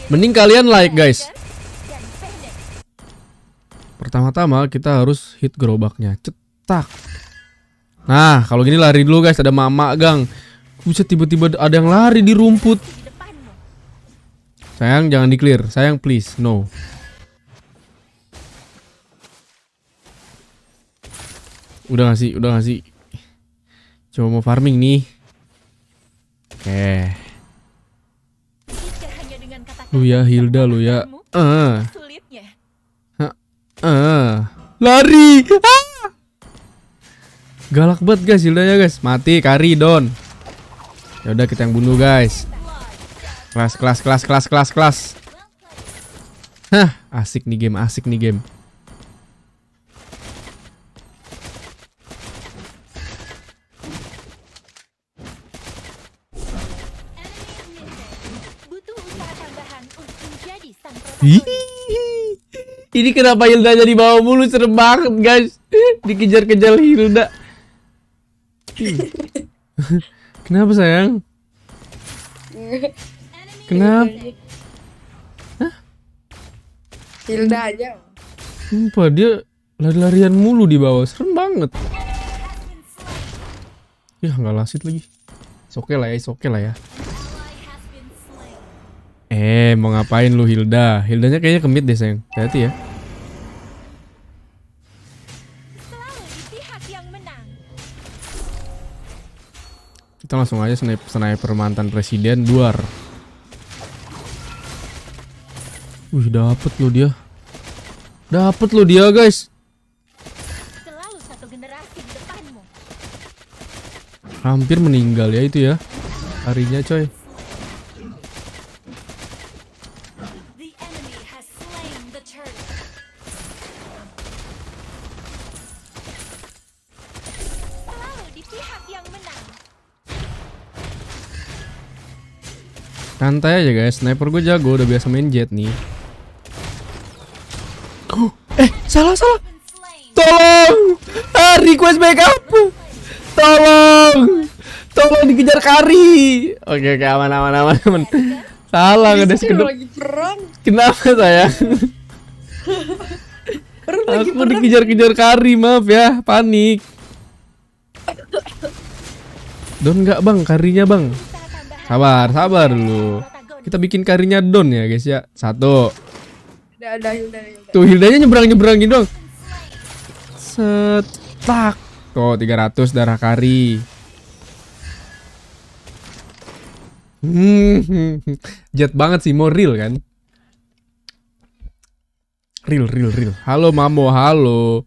Mending kalian like guys. Pertama-tama kita harus hit gerobaknya. Cetak. Nah, kalau gini lari dulu guys, ada mama gang. Bisa tiba-tiba ada yang lari di rumput. Sayang jangan di clear. Sayang please, no. Udah gak sih? Udah gak sih? Coba mau farming nih. Oke. Okay. Lu ya Hilda lu ya. Eh. Uh. Uh, lari. Ah. Galak banget guys Hildanya guys. Mati Kari Don. Ya udah kita yang bunuh guys. Kelas kelas kelas kelas kelas kelas. Hah, asik nih game, asik nih game. Ih. Ini kenapa Hilda jadi bawa mulu serem banget guys. Dikejar-kejar Hilda. kenapa sayang? Kenapa? Hah? Hilda aja. Sumpah dia lari-larian mulu di bawah. Serem banget. Ya nggak lasit lagi. Oke okay lah ya, oke okay lah ya. Eh, mau ngapain lu Hilda? Hildanya kayaknya kemit deh, sayang. Hati-hati ya. Kita langsung aja sniper mantan presiden duar. Wih, dapet lu dia. Dapet lu dia, guys. Selalu satu generasi depanmu. Hampir meninggal ya itu ya. Harinya, coy. Santai aja guys, sniper gue jago, udah biasa main jet nih. Oh, eh, salah salah. Tolong, ah, request backup. Tolong, tolong dikejar kari. Oke oke aman aman aman aman. Salah ngedes kedua. Kenapa saya? Aku dikejar-kejar kari, maaf ya, panik. Don nggak bang, karinya bang. Sabar, sabar dulu. Kita bikin karinya down ya guys ya. Satu. Tuh Hildanya nyebrang-nyebrangin dong. Setak. Tuh 300 darah kari. Hmm, jet banget sih, mau real kan? Real, real, real. Halo Mamo, halo.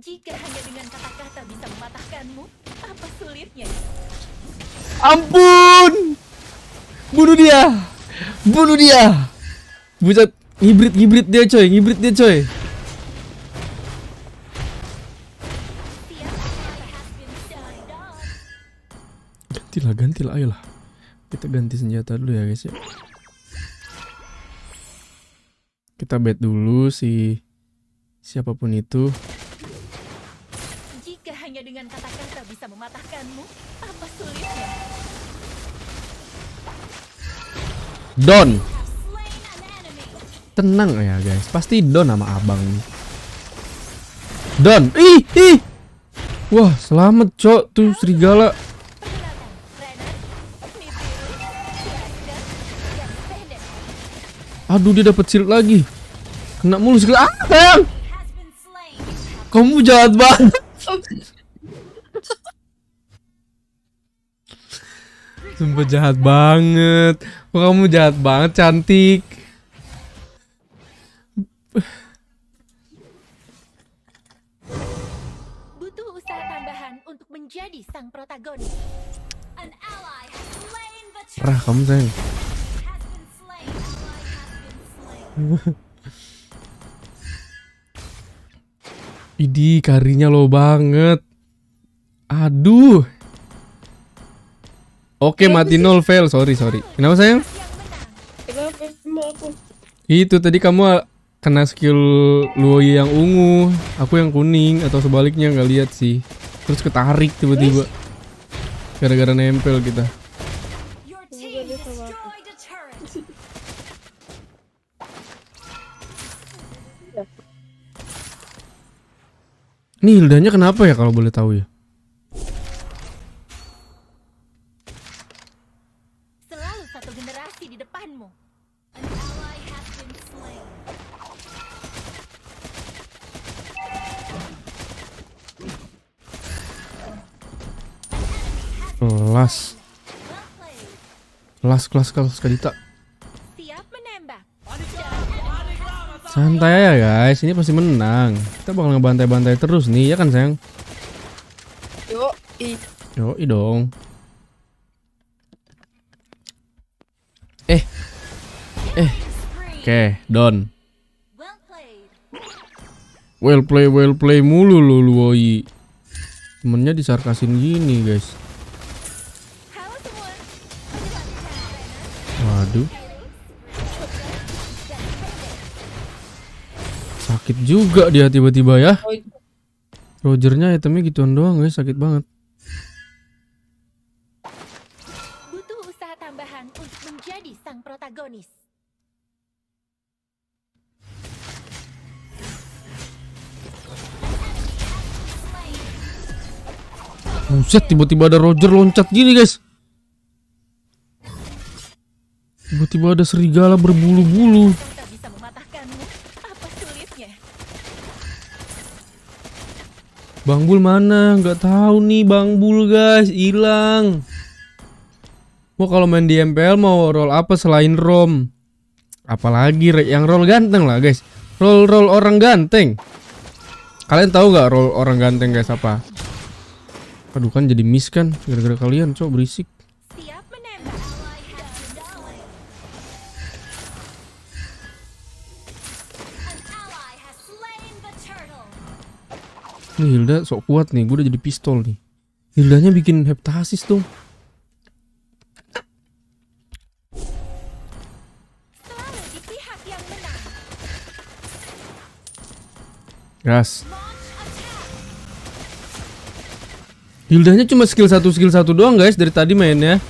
Jika hanya Ampun. Bunuh dia. Bunuh dia. Buset, ngibrit ngibrit dia coy, ngibrit dia coy. Gantilah, gantilah, ayolah. Kita ganti senjata dulu ya guys ya. Kita bet dulu si siapapun itu. Jika hanya dengan kata-kata bisa mematahkanmu, Don, Tenang ya guys, pasti Don sama abang. Don, Ih, ih. Wah, selamat cok tuh serigala. Aduh dia dapat shield lagi. Kena mulus shield. Ah, Kamu jahat banget. Sumpah jahat banget. Kok kamu jahat banget, cantik. Butuh usaha tambahan untuk menjadi sang protagonis. An ally slain Rah, kamu sayang. Idi karinya lo banget. Aduh. Oke, iya, mati nol fail. Sorry, sorry. Kenapa sayang? Itu tadi kamu kena skill Luoyi yang ungu, aku yang kuning atau sebaliknya nggak lihat sih. Terus ketarik tiba-tiba. Gara-gara nempel kita. Nih ludahnya kenapa ya kalau boleh tahu ya? Kelas. Kelas, kelas, kelas, Kadita. Santai ya guys, ini pasti menang. Kita bakal ngebantai-bantai terus nih, ya kan sayang? Yo, i. Yo, i dong. Eh. Eh. Oke, okay, don. Well play, well play mulu lu, lu woi. Temennya disarkasin gini, guys. Waduh. Sakit juga dia tiba-tiba ya. Rogernya itemnya gituan doang guys, sakit banget. Butuh usaha tambahan untuk menjadi sang protagonis. Buset, tiba-tiba ada Roger loncat gini guys. Tiba-tiba ada serigala berbulu-bulu. Bang Bul mana? Gak tahu nih Bang Bul guys, hilang. Mau kalau main di MPL mau roll apa selain ROM? Apalagi yang roll ganteng lah guys. Roll roll orang ganteng. Kalian tahu gak roll orang ganteng guys apa? Aduh kan jadi miss kan gara-gara kalian, cowok berisik. nih Hilda sok kuat nih gue udah jadi pistol nih Hildanya bikin heptasis tuh. gas Hildanya cuma skill satu, skill satu doang guys dari tadi mainnya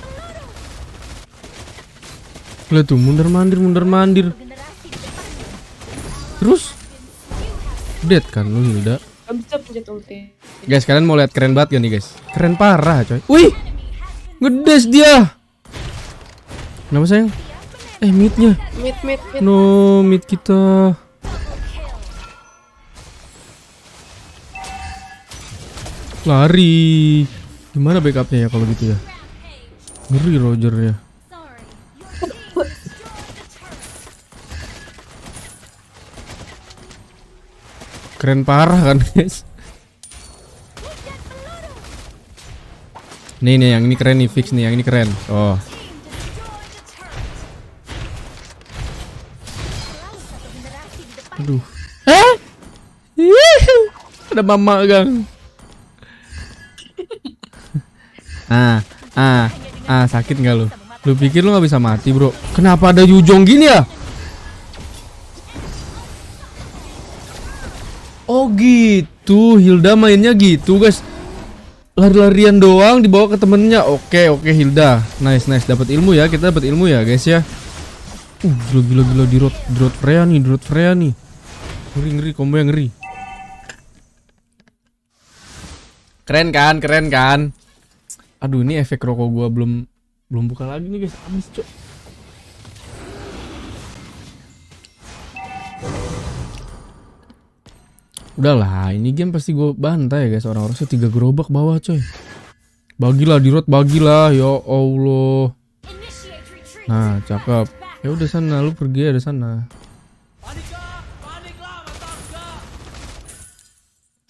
Lihat tuh mundar mandir mundar mandir Terus Dead kan lo Hilda bisa pencet ulti. Guys, kalian mau lihat keren banget gak nih, guys? Keren parah, coy. Wih. Ngedes dia. Kenapa sayang? Eh, midnya. Mid, mid, mid. No, mit kita. Lari. Gimana backupnya ya kalau gitu ya? Ngeri Roger ya. Keren parah kan guys Nih nih yang ini keren nih fix nih yang ini keren Oh Aduh eh? Ada mama gang Ah Ah Ah sakit nggak lu? Lu pikir lu nggak bisa mati bro? Kenapa ada Yujong gini ya? Oh gitu, Hilda mainnya gitu guys. Lari-larian doang dibawa ke temennya. Oke oke Hilda, nice nice dapat ilmu ya kita dapat ilmu ya guys ya. Uh gila gila gila di road di road Freya nih, di road Freya nih. Ngeri ngeri combo yang ngeri. Keren kan, keren kan. Aduh ini efek rokok gua belum belum buka lagi nih guys, amis cok. Udahlah, ini game pasti gue bantai ya guys orang-orang sih tiga gerobak bawah coy. Bagilah di road bagilah, ya Allah. Nah, cakep. Ya udah sana, lu pergi ada sana.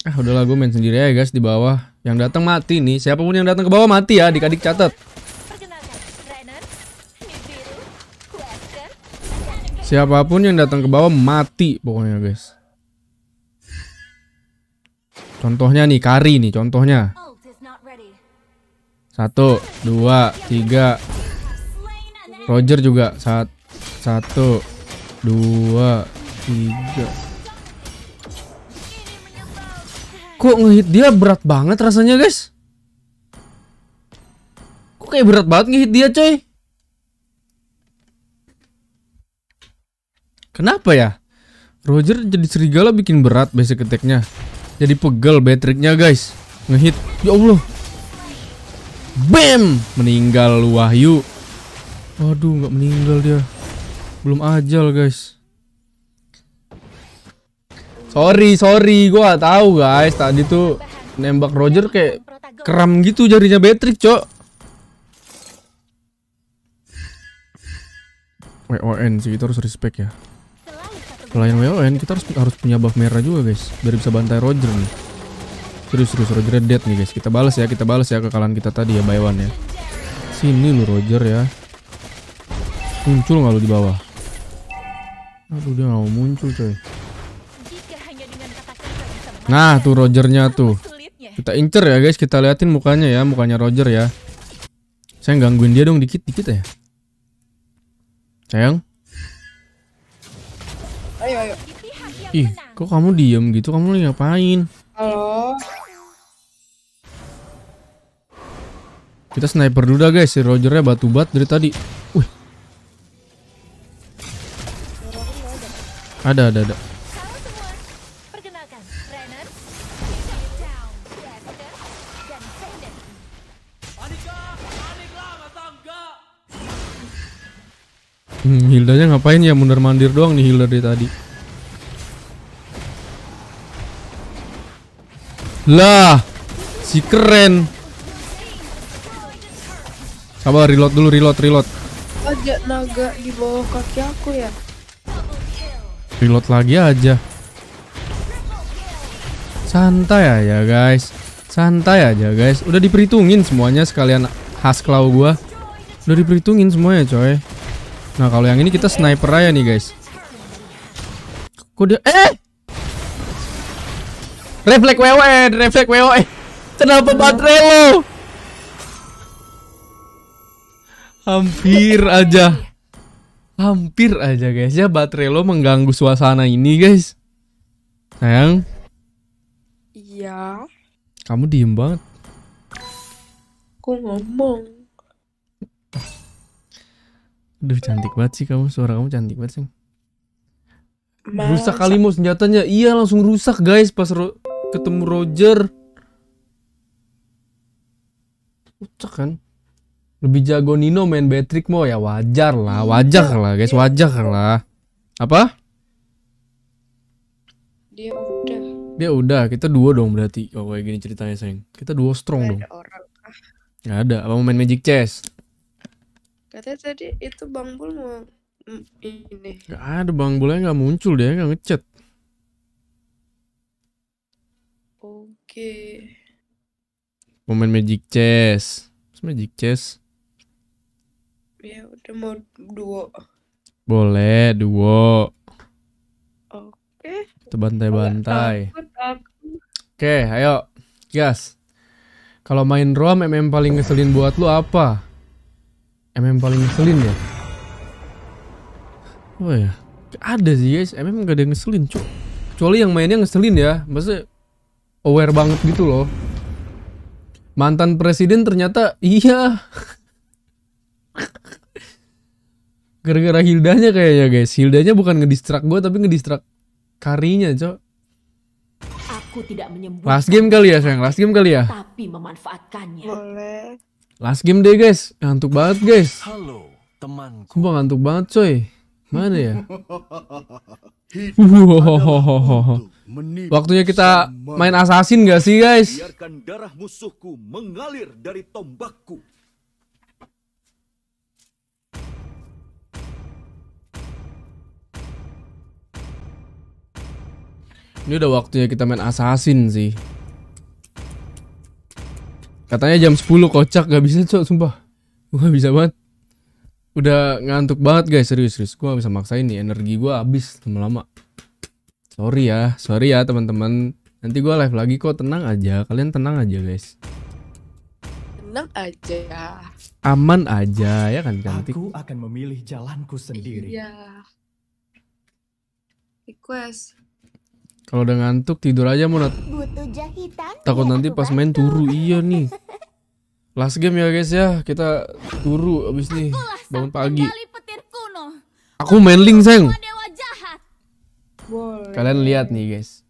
Ah, udahlah gue main sendiri ya guys di bawah. Yang datang mati nih. Siapapun yang datang ke bawah mati ya, adik-adik catat. Siapapun yang datang ke bawah mati pokoknya guys. Contohnya nih, kari nih contohnya. Satu, dua, tiga. Roger juga. Sat satu, dua, tiga. Kok ngehit dia berat banget rasanya guys? Kok kayak berat banget ngehit dia coy? Kenapa ya? Roger jadi serigala bikin berat basic attack-nya. Jadi pegel baterainya guys. Ngehit. Ya Allah. Bam! Meninggal Wahyu. Waduh, nggak meninggal dia. Belum ajal, guys. Sorry, sorry, gue gak tahu guys. Tadi tuh nembak Roger kayak kram gitu jarinya Patrick, Cok. WON sih, kita harus respect ya. Selain WON, kita harus, harus punya buff merah juga guys. Biar bisa bantai Roger nih. Serius, serius, Roger dead nih guys. Kita balas ya, kita balas ya kekalahan kita tadi ya, one ya. Sini lu Roger ya. Muncul nggak lu di bawah? Aduh, dia nggak mau muncul coy. Nah, tuh Rogernya tuh. Kita incer ya guys, kita liatin mukanya ya, mukanya Roger ya. Saya gangguin dia dong dikit-dikit ya. Sayang. Ayo ayo. Ih, kok kamu diem gitu? Kamu lagi ngapain? Halo. Kita sniper dulu dah guys, si Rogernya batu bat dari tadi. Wih. Ada ada ada. Hmm, Hildanya ngapain ya mundur mandir doang nih Hilda dari tadi. Lah, si keren. Coba reload dulu, reload, reload. Aja naga di bawah kaki aku ya. Reload lagi aja. Santai aja guys Santai aja guys Udah diperhitungin semuanya sekalian khas klau gua Udah diperhitungin semuanya coy Nah kalau yang ini kita sniper aja nih guys. Kode eh reflek wewe, reflek wewe. Kenapa baterai lo? Hampir aja. Hampir aja guys ya baterai lo mengganggu suasana ini guys. Sayang. Iya. Kamu diem banget. Kok ngomong. Duh cantik banget sih kamu, suara kamu cantik banget sih. Masa. Rusak kali mau senjatanya. Iya langsung rusak guys pas ro ketemu Roger. Rusak kan? Lebih jago Nino main Patrick mau ya wajar lah, wajar iya. lah guys, wajar lah. Apa? Dia udah. Dia udah, kita dua dong berarti. Oh kayak gini ceritanya sayang. Kita dua strong Gak dong. Ada orang. Ah. Gak ada, apa mau main Magic Chess? Katanya tadi itu Bang Bul mau ini. Gak ada Bang Bulnya nggak muncul dia nggak ngechat. Oke. Okay. Momen Magic Chess. Magic Chess. Ya udah mau duo. Boleh duo. Oke. Okay. bantai bantai oh, Oke, okay, ayo. Gas. Yes. Kalau main ROM MM paling ngeselin buat lu apa? MM paling ngeselin ya? Oh ya, ada sih guys, MM gak ada yang ngeselin cuk. Kecuali yang mainnya ngeselin ya, maksudnya aware banget gitu loh. Mantan presiden ternyata iya. Gara-gara Hildanya kayaknya guys. Hildanya bukan ngedistrak gue tapi ngedistrak karinya cok. Aku tidak menyembuhkan. Last game kali ya sayang, last game kali ya. Tapi memanfaatkannya. Boleh. Last game deh guys, ngantuk banget guys. Halo teman. Sumpah ngantuk banget coy. Mana ya? Waktunya kita main assassin gak sih guys? Biarkan darah musuhku mengalir dari tombakku. Ini udah waktunya kita main assassin sih. Katanya jam 10 kocak gak bisa cok sumpah. Gue gak bisa banget. Udah ngantuk banget guys serius serius. Gue gak bisa maksain nih energi gue habis lama-lama. Sorry ya, sorry ya teman-teman. Nanti gue live lagi kok tenang aja. Kalian tenang aja guys. Tenang aja. Aman aja ya kan cantik. Aku akan memilih jalanku sendiri. Iya. Request kalau udah ngantuk tidur aja mau nat- ya, Takut nanti pas main turu iya nih. Last game ya guys ya, kita turu abis nih bangun pagi. Aku main link seng. Kalian lihat nih guys,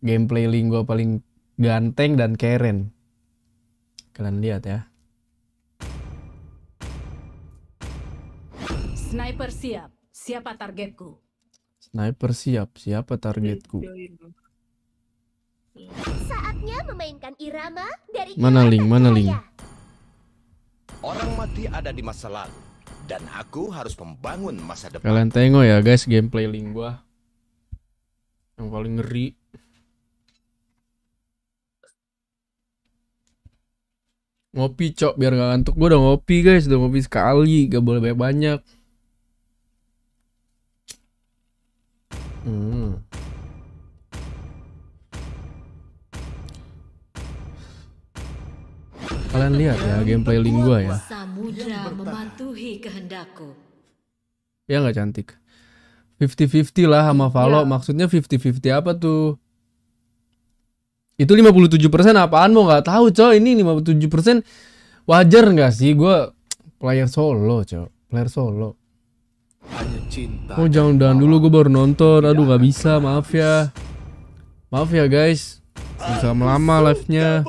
gameplay link gua paling ganteng dan keren. Kalian lihat ya. Sniper siap, siapa targetku? Sniper siap, siapa targetku? Saatnya memainkan irama dari Mana link, mana link? Orang mati ada di masa lalu dan aku harus membangun masa depan. Kalian tengok ya guys gameplay link gua. Yang paling ngeri. Ngopi cok biar gak ngantuk. Gua udah ngopi guys, udah ngopi sekali, gak boleh banyak-banyak. Hmm. Kalian lihat ya gameplay lingua ya. mematuhi kehendakku. Ya nggak cantik. 50-50 lah sama ya. Valo. Ya. Maksudnya 50-50 apa tuh? Itu 57% apaan mau nggak tahu, coy. Ini 57% wajar nggak sih gua player solo, coy. Player solo cinta. Oh jangan udahan dulu gue baru nonton. Aduh gak bisa, maaf ya. Maaf ya guys. Bisa melama, live-nya.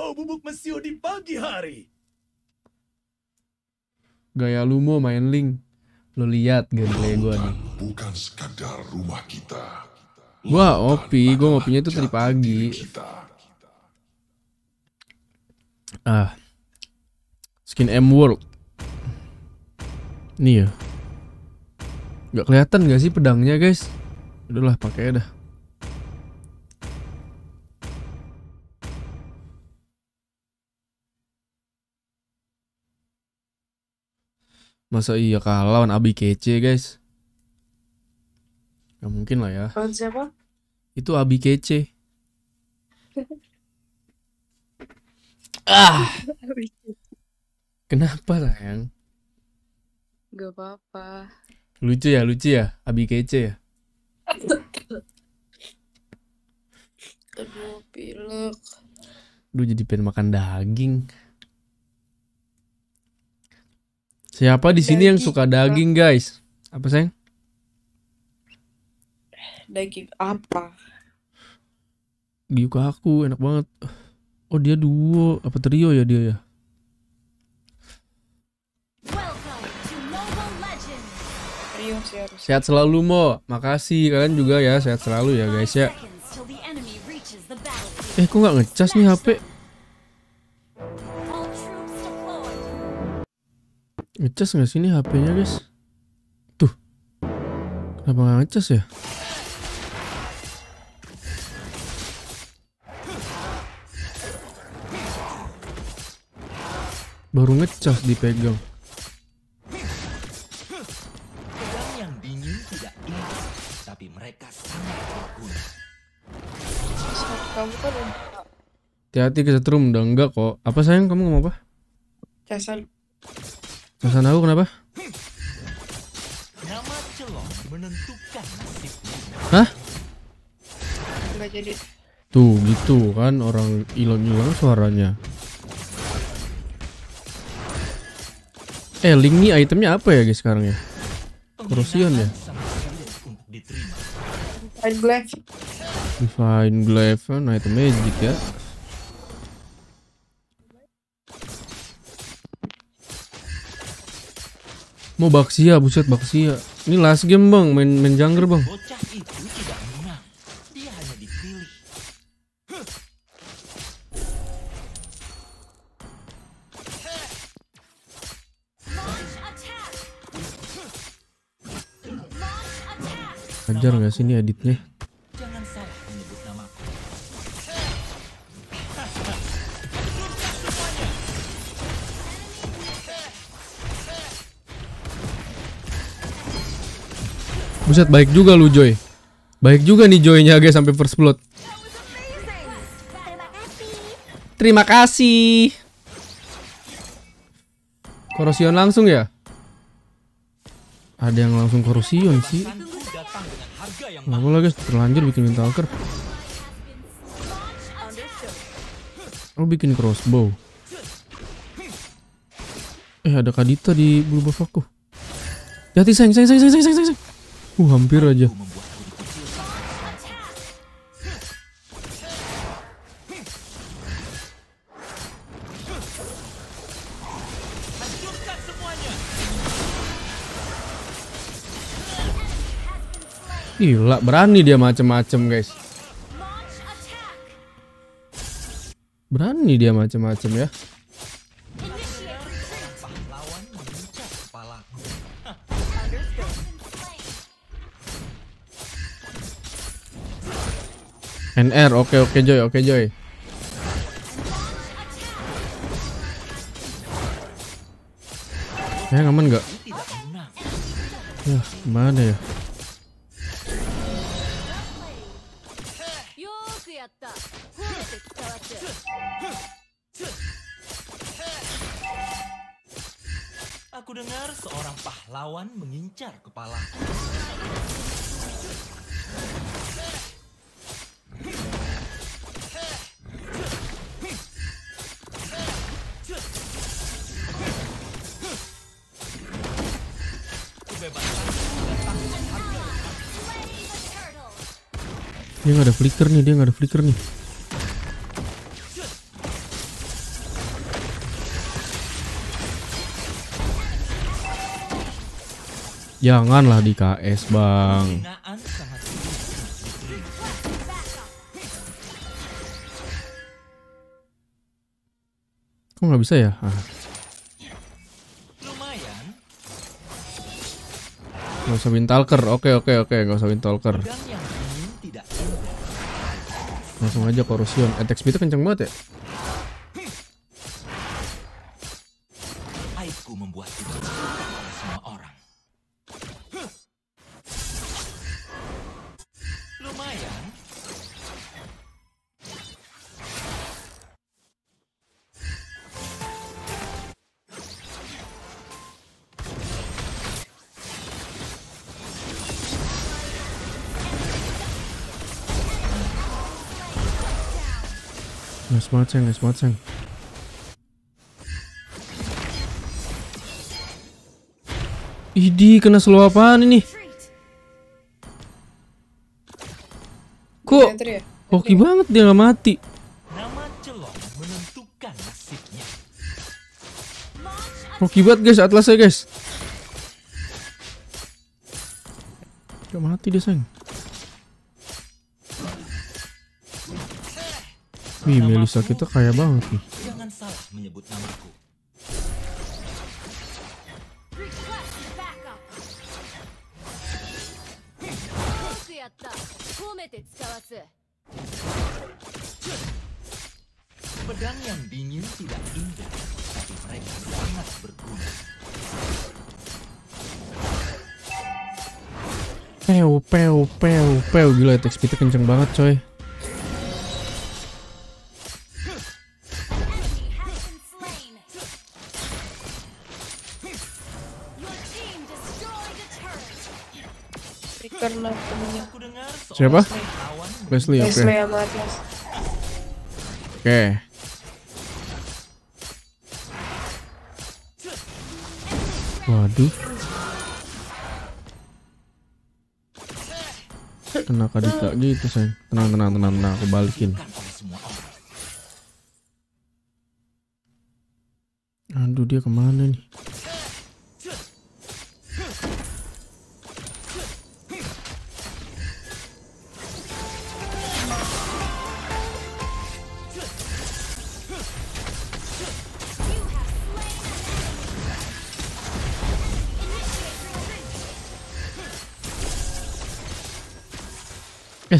Gaya lu mau main link. Lo lihat gameplay gue nih. Bukan sekadar rumah kita. Gua opi, gue ngopinya itu tadi pagi. Ah. Skin M World. Nih ya. Gak kelihatan gak sih pedangnya guys? Udahlah pakai dah. Masa iya kalah lawan Abi Kece guys? Gak mungkin lah ya. Lawan siapa? Itu Abi Kece. ah. ah. Kenapa sayang? Gak apa-apa. Lucu ya, lucu ya, Abi kece ya. Aduh, pilek. Duh, jadi pengen makan daging. Siapa di sini yang suka daging, guys? Apa sayang? Daging apa? Giuk aku, enak banget. Oh, dia duo apa trio ya dia ya? Sehat selalu Mo. Makasih kalian juga ya. Sehat selalu ya guys ya. Eh kok nggak ngecas nih HP? Ngecas nggak nih HP-nya guys? Tuh. Kenapa nggak ngecas ya? Baru ngecas dipegang. Hati-hati setrum udah enggak kok. Apa sayang kamu ngomong apa? Casan. Casan aku kenapa? Nama menentukan nasib. Hah? Enggak jadi. Tuh gitu kan orang ilon hilang suaranya. Eh link nih itemnya apa ya guys sekarang ya? Korosion ya? Divine Glaive Divine Glaive, nah item magic ya Mau baksia, buset baksia. Ini last game bang, main main jungler bang. Ajar nggak sih ini editnya? Buset baik juga lu Joy. Baik juga nih Joy nya guys sampai first blood. Terima kasih. Korosion langsung ya? Ada yang langsung korosion sih. Lalu boleh guys, terlanjur bikin ker? Lu oh, bikin crossbow. Eh ada Kadita di blue buff aku. seng, seng, sayang, sayang, sayang, sayang, sayang, sayang. Uh, hampir aja. Gila, berani dia macem-macem, guys. Berani dia macem-macem ya. NR, oke okay, oke okay, Joy, oke okay, Joy. Ya, aman nggak? Ya, mana ya? Dia nggak ada flicker nih, dia nggak ada flicker nih. Janganlah di KS, Bang. Kok nggak bisa ya? Ah. Gak usah bintalker, oke oke oke, gak usah bintalker langsung aja korusion attack eh, speed itu kenceng banget ya watching, he's watching. Idi kena slow apaan ini? Kok ya? hoki banget dia nggak mati. Hoki banget guys atlasnya guys. Gak mati dia sayang. Wih, Melisa kita kaya banget nih. Jangan salah menyebut namaku. Pedang yang dingin tidak indah, tapi mereka sangat berguna. Pew, pew, pew, pew. Gila, attack speed kenceng banget coy. Siapa? Leslie, oke. Oke. Waduh. Kena kadita gitu, sayang. Tenang, tenang, tenang, tenang. Aku balikin. Aduh, dia kemana nih?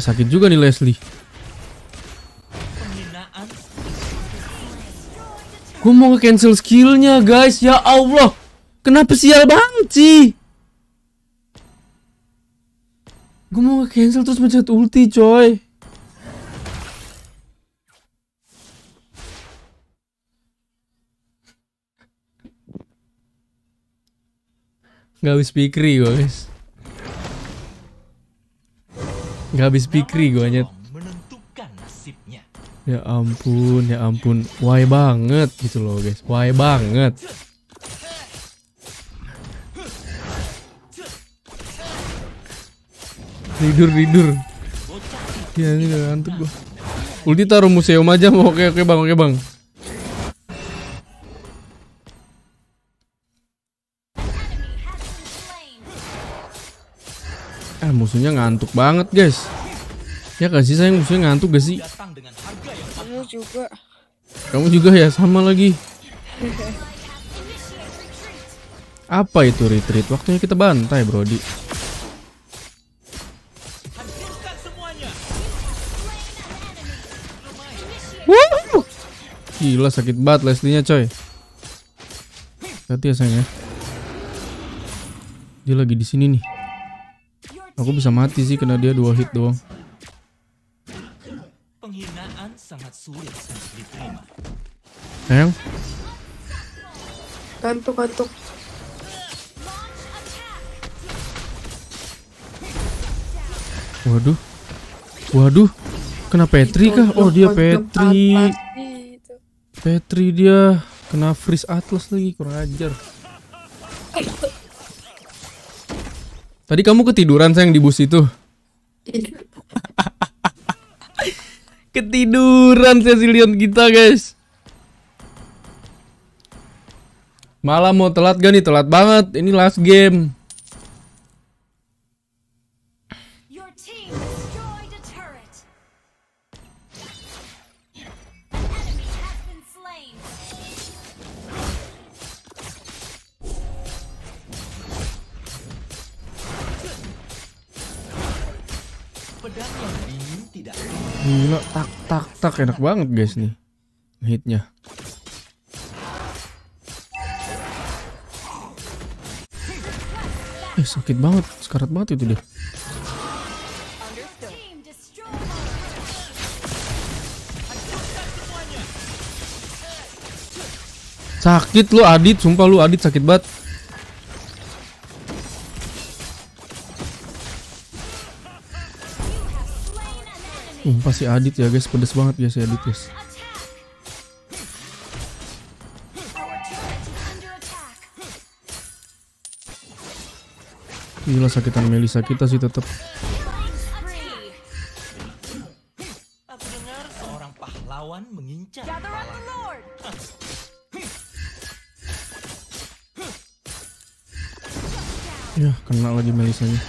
Eh sakit juga nih Leslie. Gue mau cancel skillnya guys Ya Allah Kenapa sial banget sih Gue mau cancel terus mencet ulti coy Gak habis pikir guys Gak habis pikri gue nyet. Ya ampun, ya ampun. Why banget gitu loh guys. Why banget. Tidur, tidur. Ya ini udah ngantuk gue. Ulti taruh museum aja mau oke oke bang oke bang. musuhnya ngantuk banget guys ya gak sih sayang musuhnya ngantuk gak sih kamu juga kamu juga ya sama lagi apa itu retreat waktunya kita bantai brody Gila sakit banget Leslie-nya coy Hati ya sayang ya Dia lagi di sini nih Aku bisa mati sih kena dia dua hit doang. Penghinaan sangat sulit diterima. Sayang. Gantuk, gantuk. Waduh. Waduh. Kena Petri kah? Oh, dia Petri. Gitu. Petri dia kena freeze Atlas lagi, kurang ajar. Tadi kamu ketiduran sayang di bus itu. ketiduran Cecilion kita guys. Malah mau telat gak nih? Telat banget. Ini last game. Gila, tak tak tak enak banget guys nih hitnya. Eh sakit banget, sekarat banget itu deh. Sakit lu Adit, sumpah lu Adit sakit banget. Sumpah pasti Adit ya guys, pedes banget ya si Adit guys. Gila sakitan Melisa kita sih tetap. Ya, kena lagi Melisanya.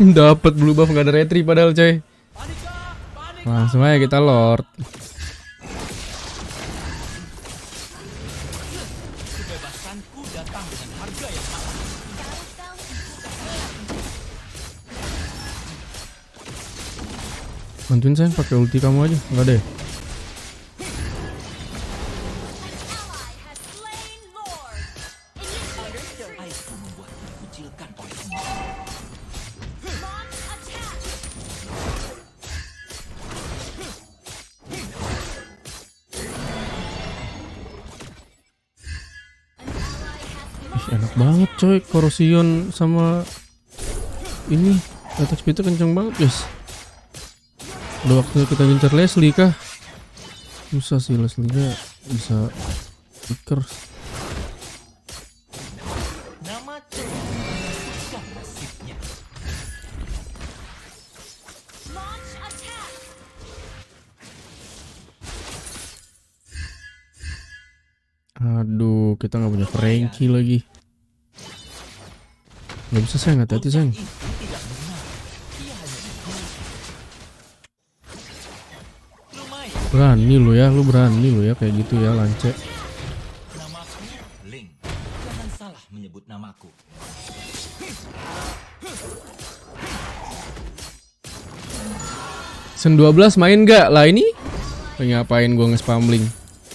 Dapat blue buff gak ada retri padahal coy. Langsung aja kita lord. Bantuin saya pakai ulti kamu aja, nggak deh. Korosion sama ini atas itu kenceng banget guys udah waktu kita ngincer Leslie kah susah sih Leslie nya bisa stiker Aduh, kita nggak punya Frankie lagi. Gak bisa sayang, hati-hati sayang. Berani lo ya, lo berani lo ya kayak gitu ya lance. sen dua belas Sen 12 main gak? Lah ini ngapain gue nge-spam link.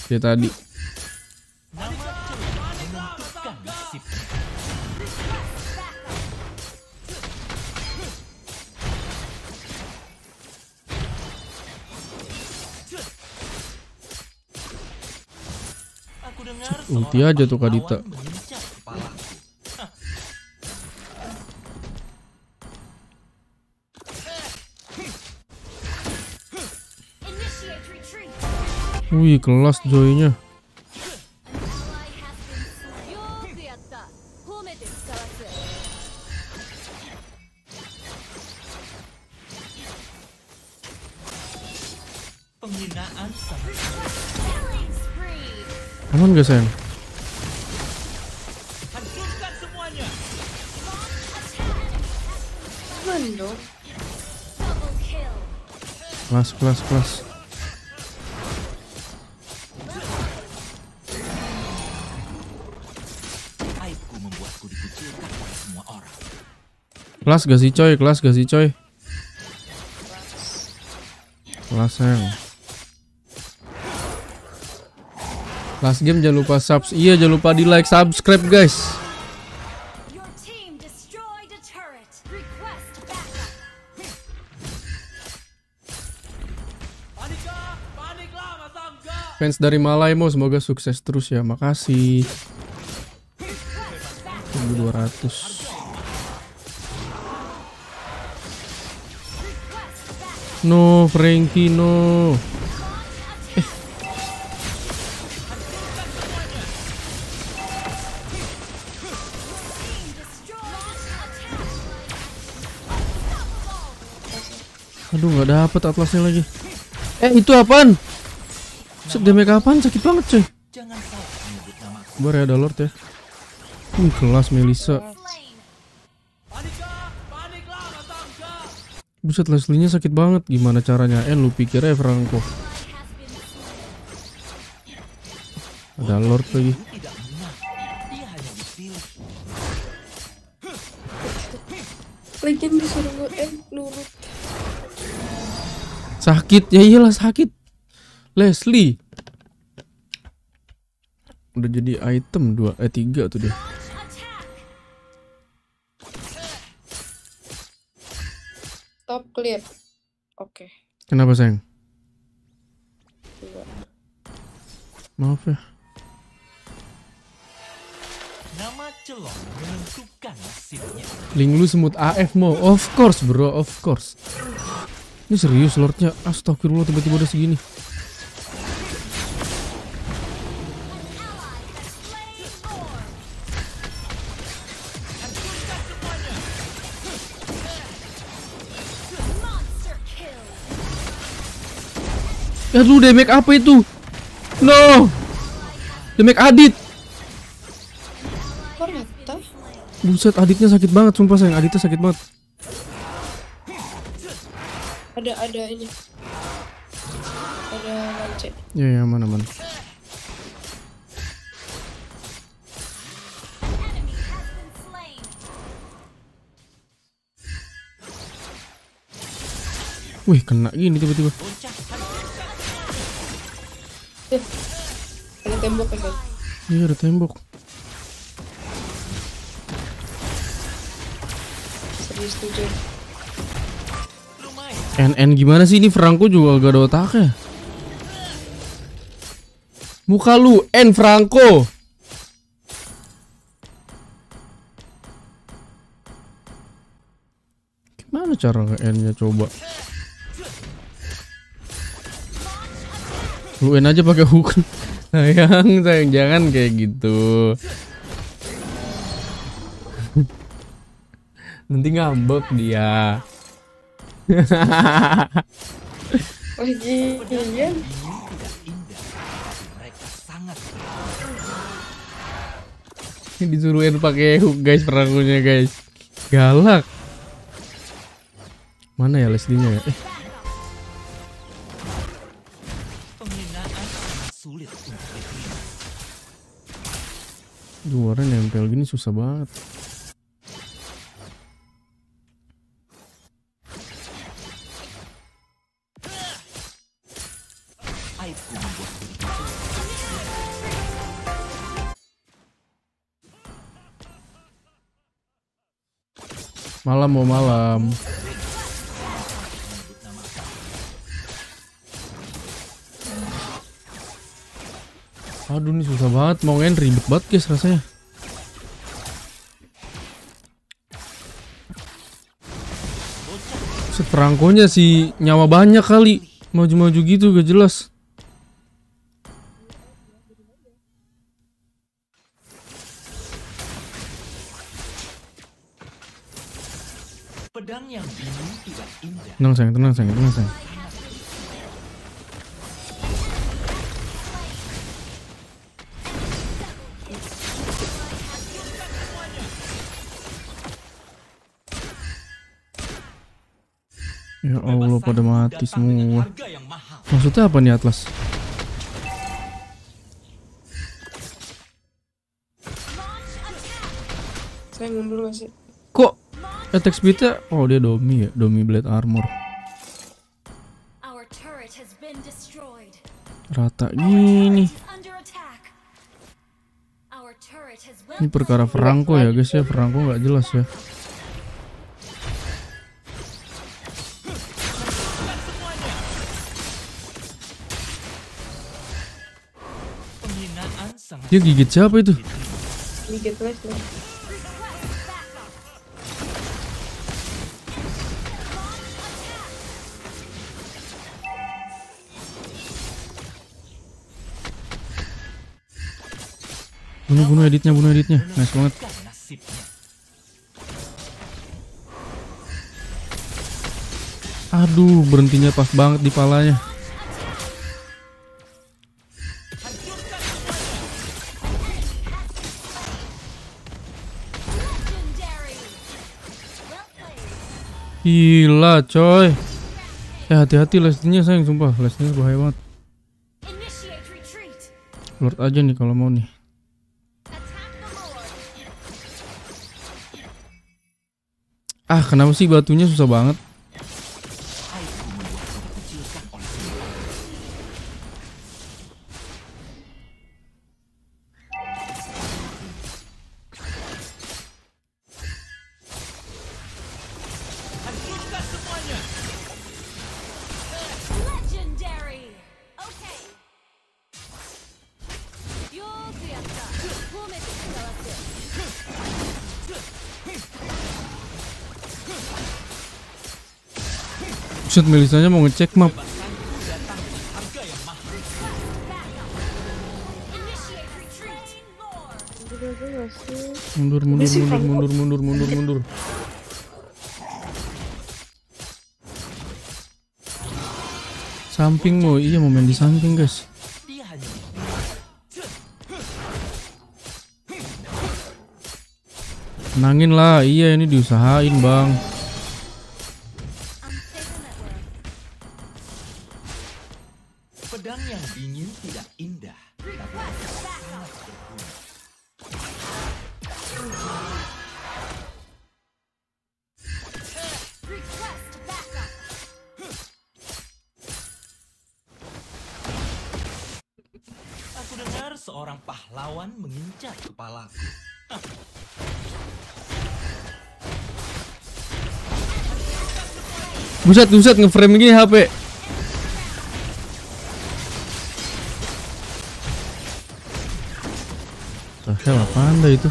Kayak tadi. mati iya, aja tuh Kadita. Wih, kelas joynya. Aman gak sayang? kelas kelas kelas Kelas gak sih coy? Kelas gak sih coy? Kelas sayang. Last game jangan lupa subs. Iya jangan lupa di like, subscribe guys. fans dari Malaimo semoga sukses terus ya. Makasih. 200 No, Frankie no. Eh. Aduh, nggak dapet atlasnya lagi. Eh, itu apaan? Buset damage kapan sakit banget cuy. Gue ya ada Lord Uh, kelas Melissa. Buset Leslie-nya sakit banget. Gimana caranya? En, eh, lu pikir ya Franco. Ada Lord lagi. disuruh gue eh Sakit ya iyalah sakit. Leslie udah jadi item dua eh tiga tuh dia top clear oke okay. kenapa sayang maaf ya Nama celok menentukan hasilnya. Link lu semut AF mau. Of course, bro. Of course. Ini serius lordnya. Astagfirullah tiba-tiba udah segini. Aduh damage apa itu No Damage Adit Buset Aditnya sakit banget sumpah sayang Aditnya sakit banget Ada ada ini Ada lancet Iya ya, mana mana Wih kena gini tiba-tiba ada tembok ya Iya ada tembok. Serius tuh NN gimana sih ini Franco juga gak ada otaknya. Muka lu N Franco. Gimana cara N-nya coba? Luin aja pakai hook. sayang, sayang jangan kayak gitu. Nanti ngambek dia. iya. Ini disuruhin pakai hook guys perangkunya guys. Galak. Mana ya Leslie-nya ya? Eh. Luarnya nempel gini susah banget. Malam mau malam. Aduh ini susah banget mau end ribet banget guys rasanya. Seperangkonya si nyawa banyak kali maju-maju gitu gak jelas. Pedang yang tidak indah. Tenang sayang, tenang sayang, tenang sayang. Ya Allah pada mati semua. Maksudnya apa nih Atlas? Saya mundur gak Kok attack speednya? Oh dia domi ya, domi blade armor. Rata gini. Ini perkara Franco ya guys ya, Franco nggak jelas ya. Dia gigit siapa itu? Gigit Wesley. Bunuh, bunuh editnya, bunuh editnya. Nice banget. Aduh, berhentinya pas banget di palanya. Gila coy Ya hati-hati leslie sayang sumpah Leslie-nya bahaya banget Lord aja nih kalau mau nih Ah kenapa sih batunya susah banget Melisanya mau ngecek map. Mundur, mundur, mundur, mundur, mundur, mundur, mundur. Samping mau, iya mau main di samping guys. Nangin lah, iya ini diusahain bang. Buset, buset ngeframe gini HP. saya apaan anda itu?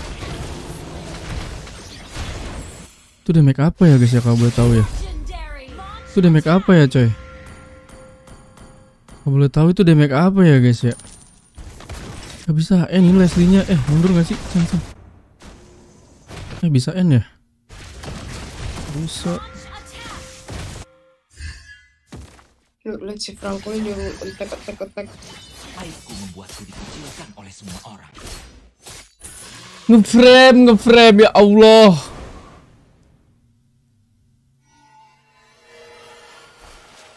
Itu damage apa ya guys ya kalau boleh tahu ya? Itu damage apa ya coy? Kalau boleh tahu itu damage apa ya guys ya? Gak bisa N ini Leslie-nya. Eh, mundur gak sih? Sen, Eh, bisa N ya? bisa. Menurut si Franklin yang tek tek tek. Aku membuatku dikucilkan oleh semua orang. Ngeframe, ngeframe ya Allah.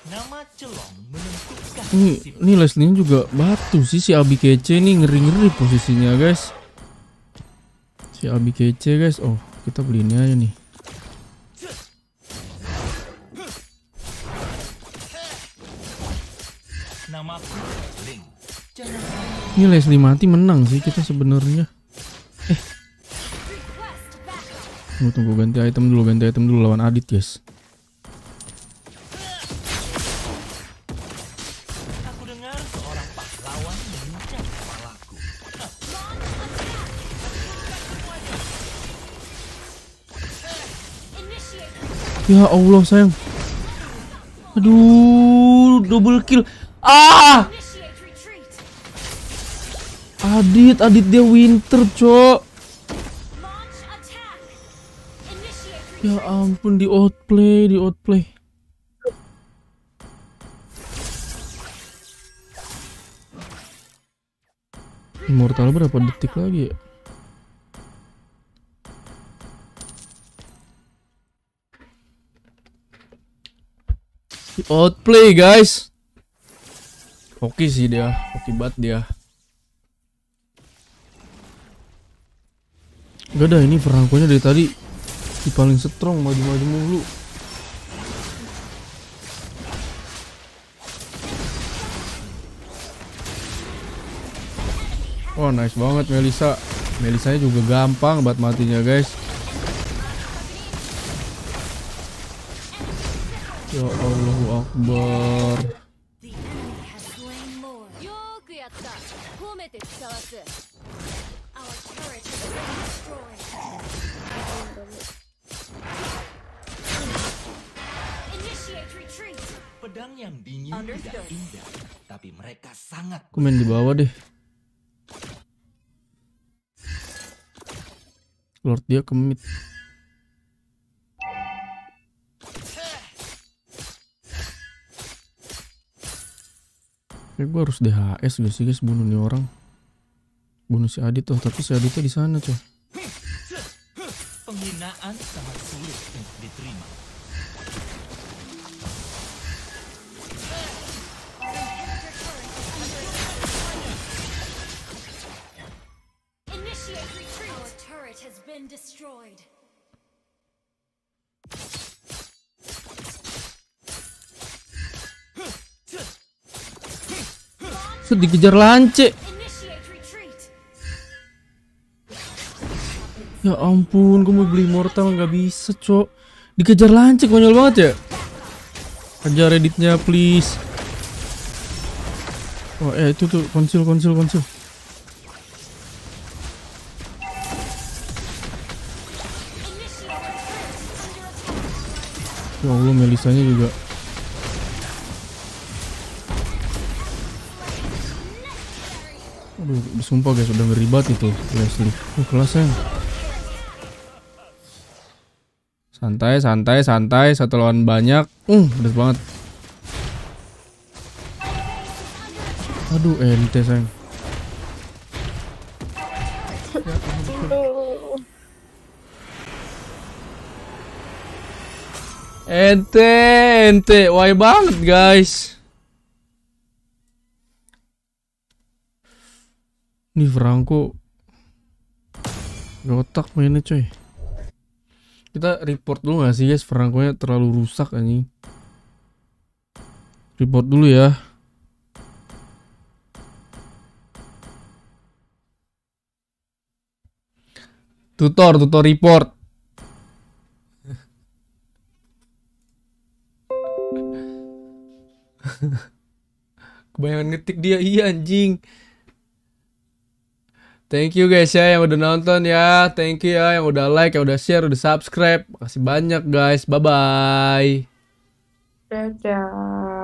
Nama Celong menentukan. Ini, ini Leslie juga batu sih si Abi Kece ini ngeri-ngeri posisinya guys. Si Abi Kece guys. Oh, kita beli ini aja nih. Ini Leslie mati menang sih kita sebenarnya. Eh. Tunggu, tunggu ganti item dulu, ganti item dulu lawan Adit, guys. Ya Allah sayang Aduh double kill Ah! Adit, Adit dia winter, cok. Ya ampun di outplay, di outplay. Immortal berapa detik lagi ya? Di outplay guys. Oke sih dia, hoki banget dia. Gak ada ini perangkunya dari tadi di paling strong maju-maju mulu. Oh nice banget Melisa. Melisanya juga gampang buat matinya, guys. Ya Allahu Akbar. Pedang yang dingin tidak tapi mereka sangat. main di bawah deh. Lord dia kemit. Kayak gue harus DHS gak sih guys bunuh nih orang bunuh si Adit tuh tapi si Adit tuh di sana tuh penghinaan sangat sulit untuk diterima Dikejar lancik Ya ampun, gue mau beli mortal nggak bisa, cok. Dikejar lancip konyol banget ya. Kejar editnya, please. Oh, eh itu tuh konsil konsil konsil. Ya Allah, Melisanya juga. Aduh, sumpah guys, udah ngeribat itu Leslie. Oh, kelasnya. Santai, santai, santai. Satu lawan banyak. Uh, pedes banget. Aduh, ente sayang. Ente, ente, why banget guys. Ini Franco. Gotak mainnya coy. Kita report dulu gak sih guys franco terlalu rusak ini Report dulu ya. Tutor, tutor report. Kebanyakan ngetik dia, iya anjing. Thank you guys ya yang udah nonton ya. Thank you ya yang udah like, yang udah share, udah subscribe. Makasih banyak guys. Bye bye. Dadah.